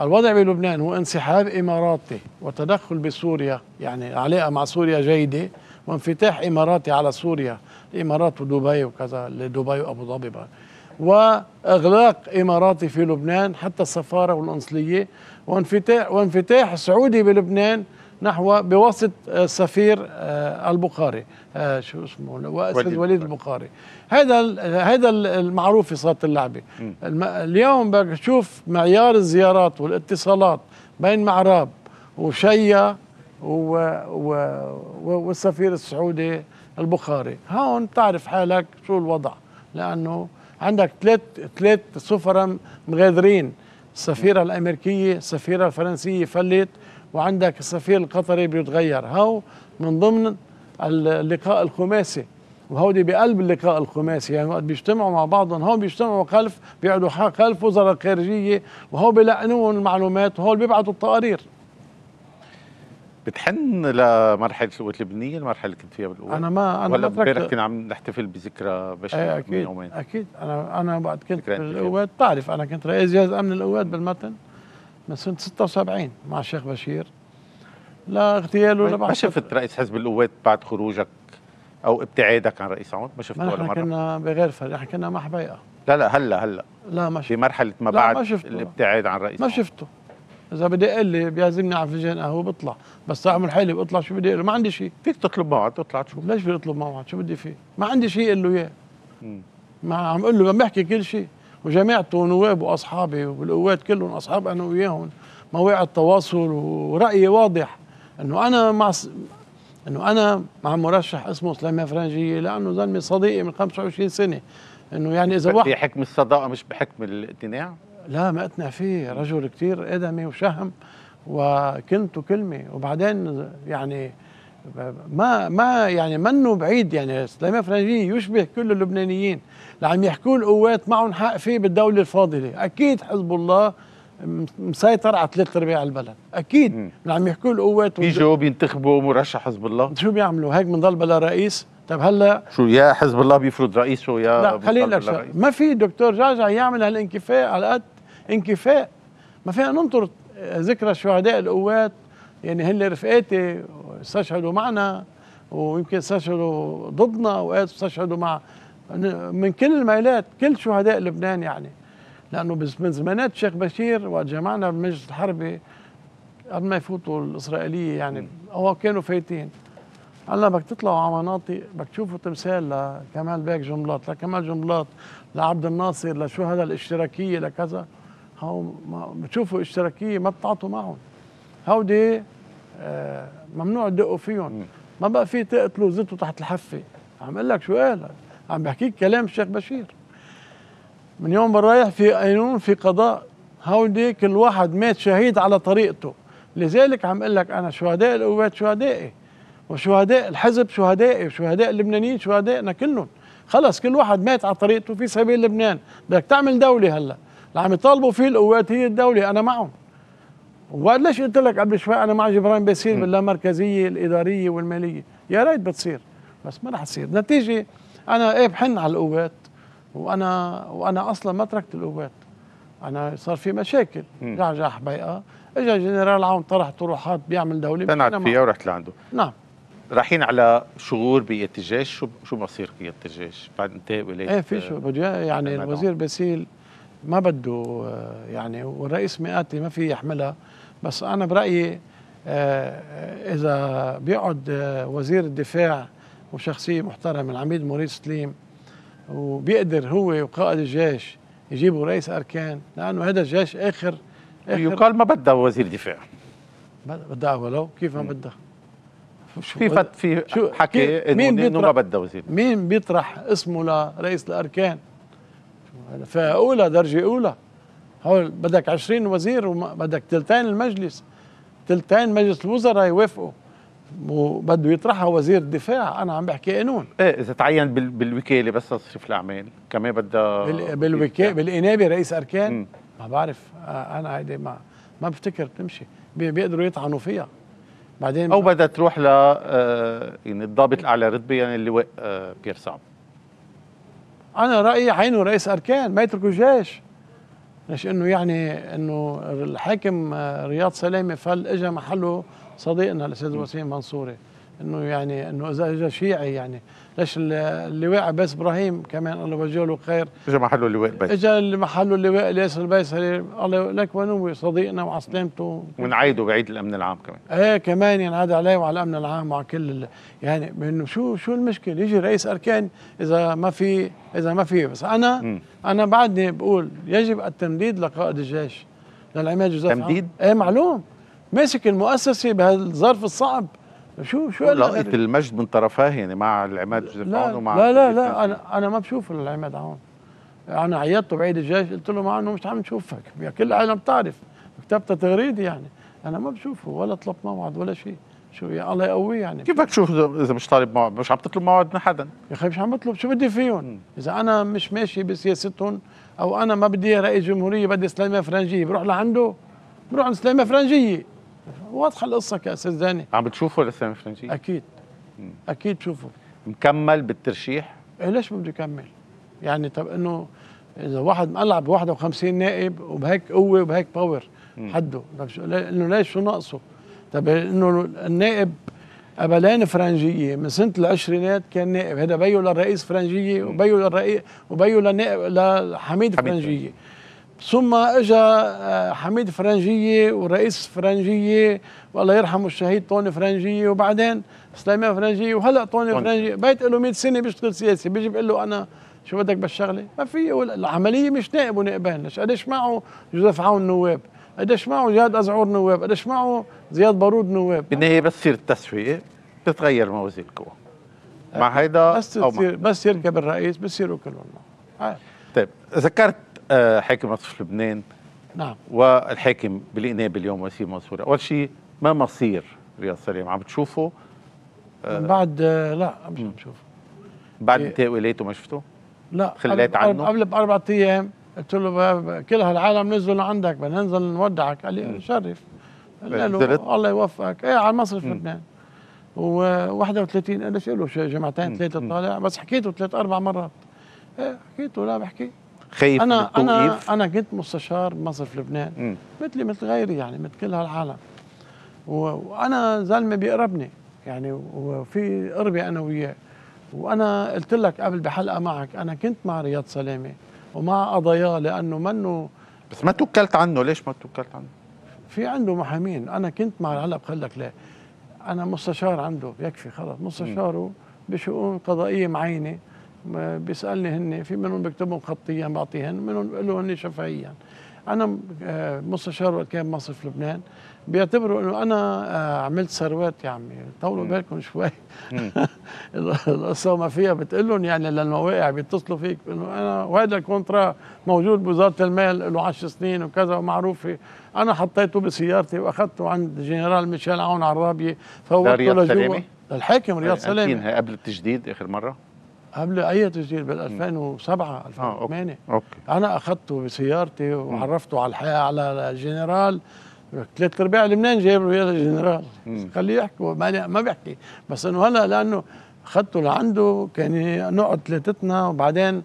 الوضع بلبنان هو انسحاب إماراتي وتدخل بسوريا يعني علاقة مع سوريا جيدة وانفتاح إماراتي على سوريا الإمارات ودبي وكذا لدبي وأبو ظبي واغلاق اماراتي في لبنان حتى السفاره والقنصليه وانفتاح وانفتاح سعودي بلبنان نحو بواسطة السفير آه، آه، البخاري آه، شو اسمه وليد, وليد البخاري هذا هذا المعروف في صالة اللعبة اليوم بدك تشوف معيار الزيارات والاتصالات بين معراب وشيا و... و... والسفير السعودي البخاري هون تعرف حالك شو الوضع لأنه عندك ثلاث ثلاث سفراء مغادرين السفيرة الأمريكية السفيرة الفرنسية فلت وعندك السفير القطري بيتغير هاو من ضمن اللقاء الخماسي وهودي بقلب اللقاء الخماسي يعني وقت بيجتمعوا مع بعضهم هون بيجتمعوا خلف بيقعدوا خلف وزراء خارجيه وهو بيلقنوهم المعلومات وهو بيبعثوا التقارير بتحن لمرحله القوات اللبنانيه المرحله اللي كنت فيها بالاول انا ما انا ولا امبارح كنا عم نحتفل بذكرى بشر اكيد من يومين اكيد انا انا وقت كنت بالقوات بتعرف انا كنت رئيس جهاز امن القوات بالمتن من سنه 76 مع الشيخ بشير لا اغتيال ولا ما شفت رئيس حزب القوات بعد خروجك او ابتعادك عن رئيس عون ما شفته ولا مره كنا بغير فريق نحن كنا مع حبيقه لا لا هلا هلا لا ما شفته في مرحله ما بعد ما الابتعاد عن رئيس ما شفته اذا بدي اقول لي بيعزمني على فنجان قهوه بطلع بس اعمل حالي بطلع شو بدي اقول ما عندي شيء فيك تطلب موعد تطلع تشوف ليش بدي اطلب موعد شو بدي فيه ما عندي شيء اقول له اياه ما عم اقول له عم بحكي كل شيء وجماعته ونواب واصحابي والقوات كلهم اصحاب انا وياهم مواقع التواصل ورايي واضح انه انا مع س... انه انا مع مرشح اسمه سليمان فرنجيه لانه زلمه صديقي من 25 سنه انه يعني اذا واحد بحكم الصداقه مش بحكم الاقتناع لا ما اقتنع فيه رجل كثير ادمي وشهم وكنت كلمه وبعدين يعني ما ما يعني منه بعيد يعني سليمان فرنجي يشبه كل اللبنانيين اللي عم يحكوا القوات معهم حق فيه بالدوله الفاضله اكيد حزب الله مسيطر على ثلاث ارباع البلد اكيد اللي عم يحكوا القوات بيجوا بينتخبوا مرشح حزب الله شو بيعملوا هيك بنضل بلا رئيس طب هلا شو يا حزب الله بيفرض رئيسه يا لا خليني لك ما في دكتور جعجع يعمل هالانكفاء على قد انكفاء ما فينا ننطر ذكرى شهداء القوات يعني هن رفقاتي استشهدوا معنا ويمكن استشهدوا ضدنا اوقات استشهدوا مع من كل الميلات كل شهداء لبنان يعني لانه من زمانات الشيخ بشير وقت جمعنا بمجلس الحربي قبل ما يفوتوا الاسرائيليه يعني هو كانوا فايتين قلنا بدك تطلعوا على مناطق بدك تشوفوا تمثال لكمال باك جملات لكمال جملات لعبد الناصر هذا الاشتراكيه لكذا هو بتشوفوا اشتراكيه ما بتعاطوا معهم هودي آه، ممنوع تدقوا فيهم ما بقى في تقتلوا زتوا تحت الحفه عم اقول لك شو قال عم بحكيك كلام الشيخ بشير من يوم رايح في قانون في قضاء هودي كل واحد مات شهيد على طريقته لذلك عم اقول لك انا شهداء القوات شهدائي وشهداء الحزب شهدائي وشهداء اللبنانيين شهدائنا كلهم خلص كل واحد مات على طريقته في سبيل لبنان بدك تعمل دولة هلا اللي عم يطالبوا فيه القوات هي الدولة أنا معهم ليش قلت لك قبل شوي انا مع جبران بيصير باللامركزيه الاداريه والماليه يا ريت بتصير بس ما رح تصير نتيجه انا ايه بحن على القوات وانا وانا اصلا ما تركت القوات انا صار في مشاكل رجع حبيقه اجى جنرال عون طرح طروحات بيعمل دوله اقتنعت فيها ورحت لعنده نعم رايحين على شغور بقيه الجيش شو شو مصير قيه الجيش بعد انتهاء ولايه ايه في شو آه، بده يعني الوزير باسيل ما بده آه، يعني والرئيس مئاتي ما في يحملها بس انا برايي آه، آه، اذا بيقعد آه، وزير الدفاع وشخصيه محترمه العميد موريس سليم وبيقدر هو وقائد الجيش يجيبوا رئيس اركان لانه هذا الجيش اخر, آخر يقال ما بدا وزير دفاع بدا ولو كيف ما بدا في فت في شو حكي مين انه ما بدا وزير مين بيطرح اسمه لرئيس الاركان فاولى درجه اولى هول بدك 20 وزير وبدك ثلثين المجلس ثلثين مجلس الوزراء يوافقوا وبده يطرحها وزير الدفاع انا عم بحكي قانون ايه اذا تعين بالوكاله بس تصريف الاعمال كمان بدها بال... بالوكاله بالانابه رئيس اركان ما بعرف انا هيدي ما ما بفتكر بتمشي بي... بيقدروا يطعنوا فيها بعدين او بدها تروح ل آه... يعني الضابط الاعلى رتبه يعني اللواء آه... صعب انا رايي عينه رئيس اركان ما يتركوا جيش مش انه يعني انه الحاكم آه، رياض سلامه فل اجى محله صديقنا الاستاذ وسيم منصوري انه يعني انه اذا اجى شيعي يعني ليش اللواء عباس ابراهيم كمان الله يوجه له خير اجى محله اللواء بس اجى محله اللواء الياس البيسري الله لك ونو صديقنا وعلى سلامته ونعيده بعيد الامن العام كمان ايه كمان ينعاد عليه وعلى الامن العام وعلى كل يعني انه شو شو المشكله يجي رئيس اركان اذا ما في اذا ما في بس انا م. انا بعدني بقول يجب التمديد لقائد الجيش للعماد جوزيف تمديد؟ ايه معلوم ماسك المؤسسه بهالظرف الصعب شو شو لقيت المجد من طرفاه يعني مع العماد لا عون ومع لا لا لا يعني؟ انا انا ما بشوف العماد عون انا عيطته بعيد الجيش قلت له مع انه مش عم نشوفك كل العالم بتعرف كتبت تغريده يعني انا ما بشوفه ولا طلبت موعد ولا شيء شو يا الله يقويه يعني كيف بدك تشوف اذا مش طالب موعد مش عم تطلب موعد من حدا يا اخي مش عم بطلب شو بدي فيهم اذا انا مش ماشي بسياستهم او انا ما بدي رئيس جمهوريه بدي سليمه فرنجيه بروح لعنده بروح لسليمه فرنجيه واضحه القصه كاستاذ داني عم بتشوفه الاسامي مش اكيد مم. اكيد شوفه مكمل بالترشيح إيه ليش بده يكمل يعني طب انه اذا واحد مقلع ب 51 نائب وبهيك قوه وبهيك باور حده طب انه ليش شو ناقصه طب انه النائب قبلان فرنجيه من سنه العشرينات كان نائب هذا بيو للرئيس فرنجيه وبيو للرئيس وبيو للنائب لحميد فرنجيه ثم اجى آه، حميد فرنجيه ورئيس فرنجيه والله يرحمه الشهيد طوني فرنجيه وبعدين سليمان فرنجيه وهلا طوني, طوني. فرنجيه بيت له 100 سنه بيشتغل سياسي بيجي بقول له انا شو بدك بالشغله؟ ما في العمليه مش نائب ونائبين ليش قديش معه جوزيف عون نواب قديش معه جهاد ازعور نواب قديش معه زياد بارود نواب بالنهايه بس تصير التسويه بتتغير موازين القوى مع آه، هيدا بس تصير بس يركب الرئيس بصيروا آه. كلهم طيب ذكرت آه، حاكم عاصمة لبنان نعم والحاكم بالإنابة اليوم وسيم منصور أول شيء ما مصير رياض سليم عم بتشوفه آه، من بعد آه، لا مش عم بشوفه بعد إيه تاويلاته ما شفته؟ لا خليت عنه قبل بأربع أيام قلت له كل هالعالم نزلوا لعندك بدنا ننزل نودعك قال لي شرف له الله يوفقك ايه على مصرف لبنان و31 قال له جمعتين ثلاثه طالع بس حكيته ثلاث اربع مرات ايه حكيته لا بحكي خايف أنا من التوقيف؟ أنا أنا كنت مستشار مصرف لبنان مثلي مثل غيري يعني مثل كل هالعالم وأنا زلمة بيقربني يعني وفي قربي أنا وياه وأنا قلت لك قبل بحلقة معك أنا كنت مع رياض سلامة ومع قضاياه لأنه منه بس ما توكلت عنه ليش ما توكلت عنه؟ في عنده محامين أنا كنت مع هلا بقول لك ليه أنا مستشار عنده يكفي خلص مستشاره بشؤون قضائية معينة بيسالني هن في منهم بيكتبهم خطيا بعطيهن منهم بقول له هن شفهيا انا مستشار وقت مصرف لبنان بيعتبروا انه انا آه، عملت ثروات يا عمي طولوا بالكم شوي القصه وما فيها بتقول لهم يعني للمواقع بيتصلوا فيك انه انا وهذا الكونترا موجود بوزاره المال له 10 سنين وكذا ومعروف انا حطيته بسيارتي واخذته عند جنرال ميشيل عون عرابي فوقته لجوا الحاكم رياض سلامي قبل التجديد اخر مره قبل اي تسجيل بال 2007 2008 آه، أوكي. انا اخذته بسيارتي وعرفته على الحياه على الجنرال ثلاث ارباع لبنان له اياه الجنرال خليه يحكي ما, بيحكي بس انه هلا لانه اخذته لعنده كان نقعد ثلاثتنا وبعدين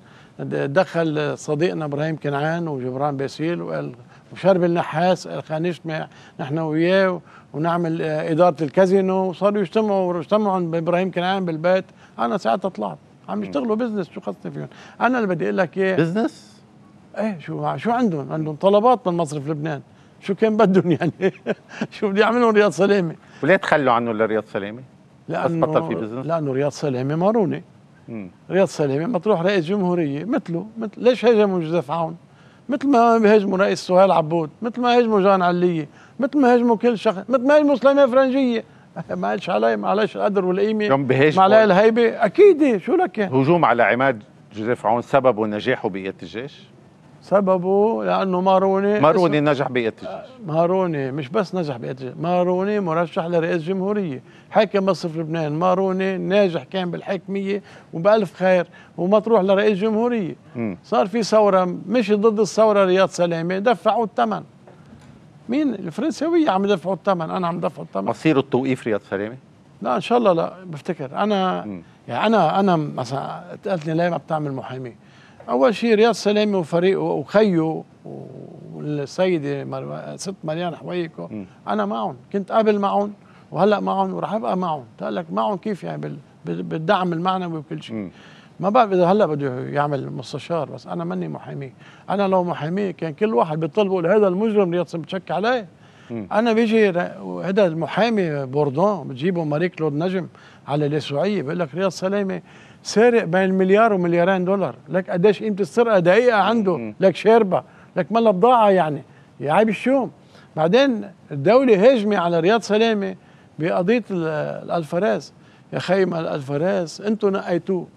دخل صديقنا ابراهيم كنعان وجبران باسيل وقال وشرب النحاس قال خلينا نجتمع نحن وياه ونعمل آه، اداره الكازينو وصاروا يجتمعوا اجتمعوا بابراهيم كنعان بالبيت انا ساعتها طلعت عم يشتغلوا بزنس شو خصني فيهم انا اللي بدي اقول لك اياه بزنس ايه شو شو عندهم عندهم طلبات من مصرف لبنان شو كان بدهم يعني شو بدي اعملهم رياض سلامه وليه تخلوا عنه لرياض سلامه لانه بطل في بزنس لانه رياض سلامه ماروني رياض سلامه مطروح رئيس جمهوريه مثله مثل ليش هاجموا جوزيف عون مثل ما بيهاجموا رئيس سهيل عبود مثل ما هاجموا جان علية مثل ما هاجموا كل شخص مثل ما هاجموا سليمان فرنجيه ما قالش علي ما القدر والقيمه ما عليا الهيبه اكيد شو لك يعني هجوم على عماد جوزيف عون سببه نجاحه بقيه الجيش سببه لانه ماروني ماروني نجح بقياده الجيش آه، ماروني مش بس نجح بقياده الجيش ماروني مرشح لرئيس جمهوريه حاكم مصرف لبنان ماروني ناجح كان بالحاكميه وبالف خير ومطروح لرئيس جمهوريه صار في ثوره مشي ضد الثوره رياض سلامه دفعوا الثمن مين الفرنساويه عم يدفعوا الثمن انا عم دفع الثمن مصير التوقيف رياض سلامه لا ان شاء الله لا بفتكر انا م. يعني انا انا مثلا قالتني ليه ما بتعمل محامي اول شيء رياض سلامه وفريقه وخيه والسيده مر... ست مريان حويكو انا معهم كنت قبل معهم وهلا معهم وراح ابقى معهم تقول لك معهم كيف يعني بال... بالدعم المعنوي وكل شيء ما بعرف اذا هلا بده يعمل مستشار بس انا ماني محامي انا لو محامي كان كل واحد بيطلبوا لهذا المجرم يتم تشك عليه انا بيجي هذا المحامي بوردون بتجيبه ماري كلود نجم على اليسوعيه بقول لك رياض سلامه سارق بين مليار ومليارين دولار لك قديش قيمه السرقه دقيقه عنده لك شاربه لك مالها بضاعه يعني يا عيب الشوم بعدين الدوله هاجمه على رياض سلامه بقضيه الالفاريز يا خي الالفاريز انتم نقيتوه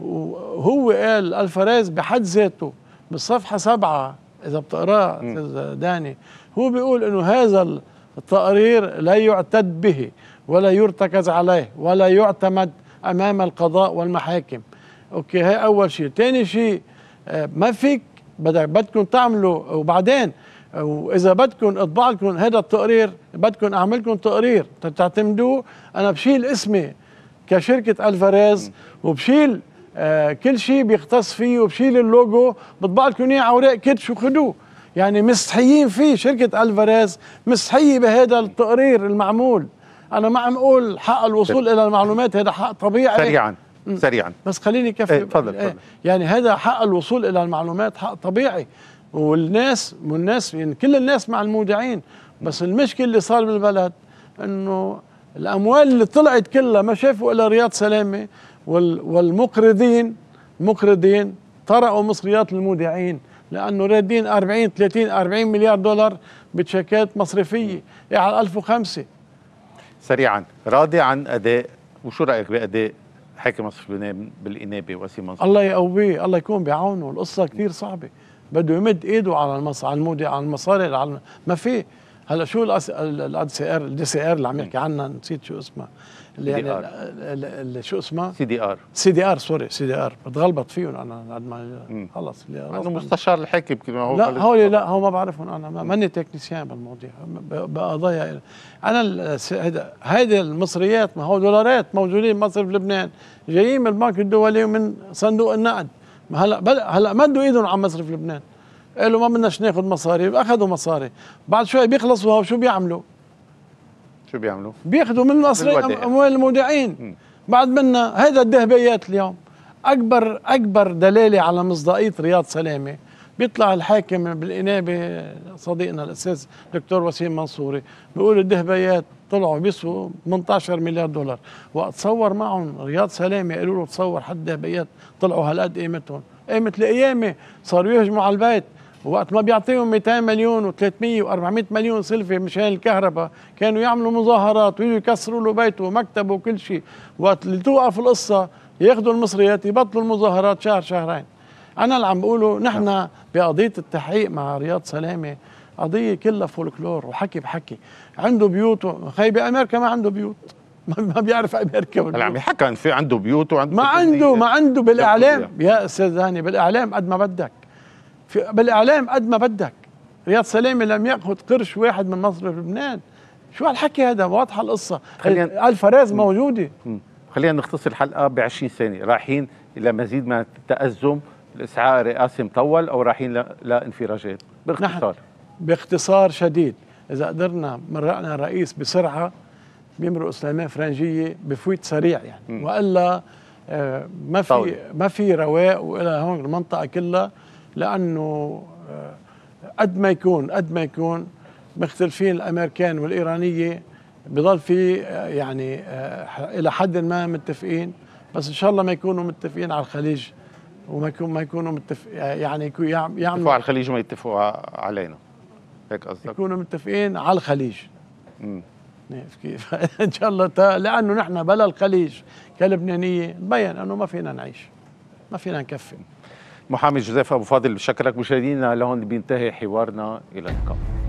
وهو قال الفاريز بحد ذاته بالصفحه سبعه اذا بتقراه استاذ داني هو بيقول انه هذا التقرير لا يعتد به ولا يرتكز عليه ولا يعتمد امام القضاء والمحاكم اوكي هي اول شيء ثاني شيء آه، ما فيك بدك بدكم تعملوا وبعدين واذا بدكم اطبع لكم هذا التقرير بدكم اعمل لكم تقرير تعتمدوه انا بشيل اسمي كشركه الفاريز وبشيل آه كل شيء بيختص فيه وبشيل اللوجو بطبع لكم اياه اوراق كتش وخذوه يعني مستحيين فيه شركه الفاريز مستحيه بهذا التقرير المعمول انا ما عم اقول حق الوصول الى المعلومات هذا حق طبيعي سريعا سريعا بس خليني كفي فضل ايه, فضل. إيه، يعني هذا حق الوصول الى المعلومات حق طبيعي والناس والناس يعني كل الناس مع المودعين بس المشكله اللي صار بالبلد انه الاموال اللي طلعت كلها ما شافوا الا رياض سلامه والمقرضين مقرضين طرقوا مصريات المودعين لانه رادين 40 30 40 مليار دولار بتشيكات مصرفيه إيه على 1005 سريعا راضي عن اداء وشو رايك باداء حاكم مصرف لبنان بالانابه وسيم منصور الله يقويه الله يكون بعونه القصه كثير صعبه بده يمد ايده على المص على المودع على المصاري على ما في هلا شو الأس... سي ار الدي سي ار اللي عم يحكي عنها نسيت شو اسمها اللي يعني شو اسمها؟ سي دي ار سي دي ار سوري سي دي ار بتغلبط فيهم انا قد ما خلص انه مستشار الحكي يمكن هو لا هو لا هو ما بعرفهم انا ماني تكنيسيان بالمواضيع بقضايا انا هيدي المصريات ما هو دولارات موجودين مصر في لبنان جايين من البنك الدولي ومن صندوق النقد ما هلا بل هلا مدوا ايدهم على مصر في لبنان قالوا ما بدناش ناخذ مصاري اخذوا مصاري بعد شوي بيخلصوا شو بيعملوا شو بيعملوا؟ بياخذوا من مصري اموال المودعين بعد منا هذا الدهبيات اليوم اكبر اكبر دلاله على مصداقيه رياض سلامه بيطلع الحاكم بالانابه صديقنا الاستاذ دكتور وسيم منصوري بيقول الدهبيات طلعوا بيسوا 18 مليار دولار واتصور معهم رياض سلامه قالوا له تصور حد الدهبيات طلعوا هالقد قيمتهم قيمه القيامه صاروا يهجموا على البيت وقت ما بيعطيهم 200 مليون و300 و400 مليون سلفه مشان الكهرباء كانوا يعملوا مظاهرات ويجوا يكسروا له بيته ومكتبه وكل شيء وقت اللي توقف القصه ياخذوا المصريات يبطلوا المظاهرات شهر شهرين انا اللي عم بقوله نحن بقضيه التحقيق مع رياض سلامه قضيه كلها فولكلور وحكي بحكي عنده بيوت خي بامريكا ما عنده بيوت ما بيعرف امريكا هلا عم يحكى في عنده بيوت وعنده ما عنده ما عنده بالاعلام يا استاذ هاني بالاعلام قد ما بدك في بالاعلام قد ما بدك رياض سلامه لم ياخذ قرش واحد من مصرف لبنان شو هالحكي هذا واضحه القصه خلينا الفراز موجوده خلينا نختصر الحلقه ب 20 ثانيه رايحين الى مزيد من التازم الاسعاء رئاسي مطول او رايحين لانفراجات باختصار باختصار شديد اذا قدرنا مرقنا الرئيس بسرعه بيمرق سليمان فرنجيه بفوت سريع يعني م. والا آه ما في طول. ما في رواق والى هون المنطقه كلها لانه آه، قد ما يكون قد ما يكون مختلفين الامريكان والايرانيه بضل في آه، يعني آه، الى حد ما متفقين بس ان شاء الله ما يكونوا متفقين على الخليج وما يكون ما يكونوا متفق يعني يعملوا يتفقوا على الخليج وما يتفقوا علينا هيك قصدك يكونوا متفقين على الخليج امم كيف ان شاء الله تا لانه نحن بلا الخليج كلبنانيه مبين انه ما فينا نعيش ما فينا نكفي محامي جوزيف ابو فاضل بشكرك مشاهدينا لهون بينتهي حوارنا الى اللقاء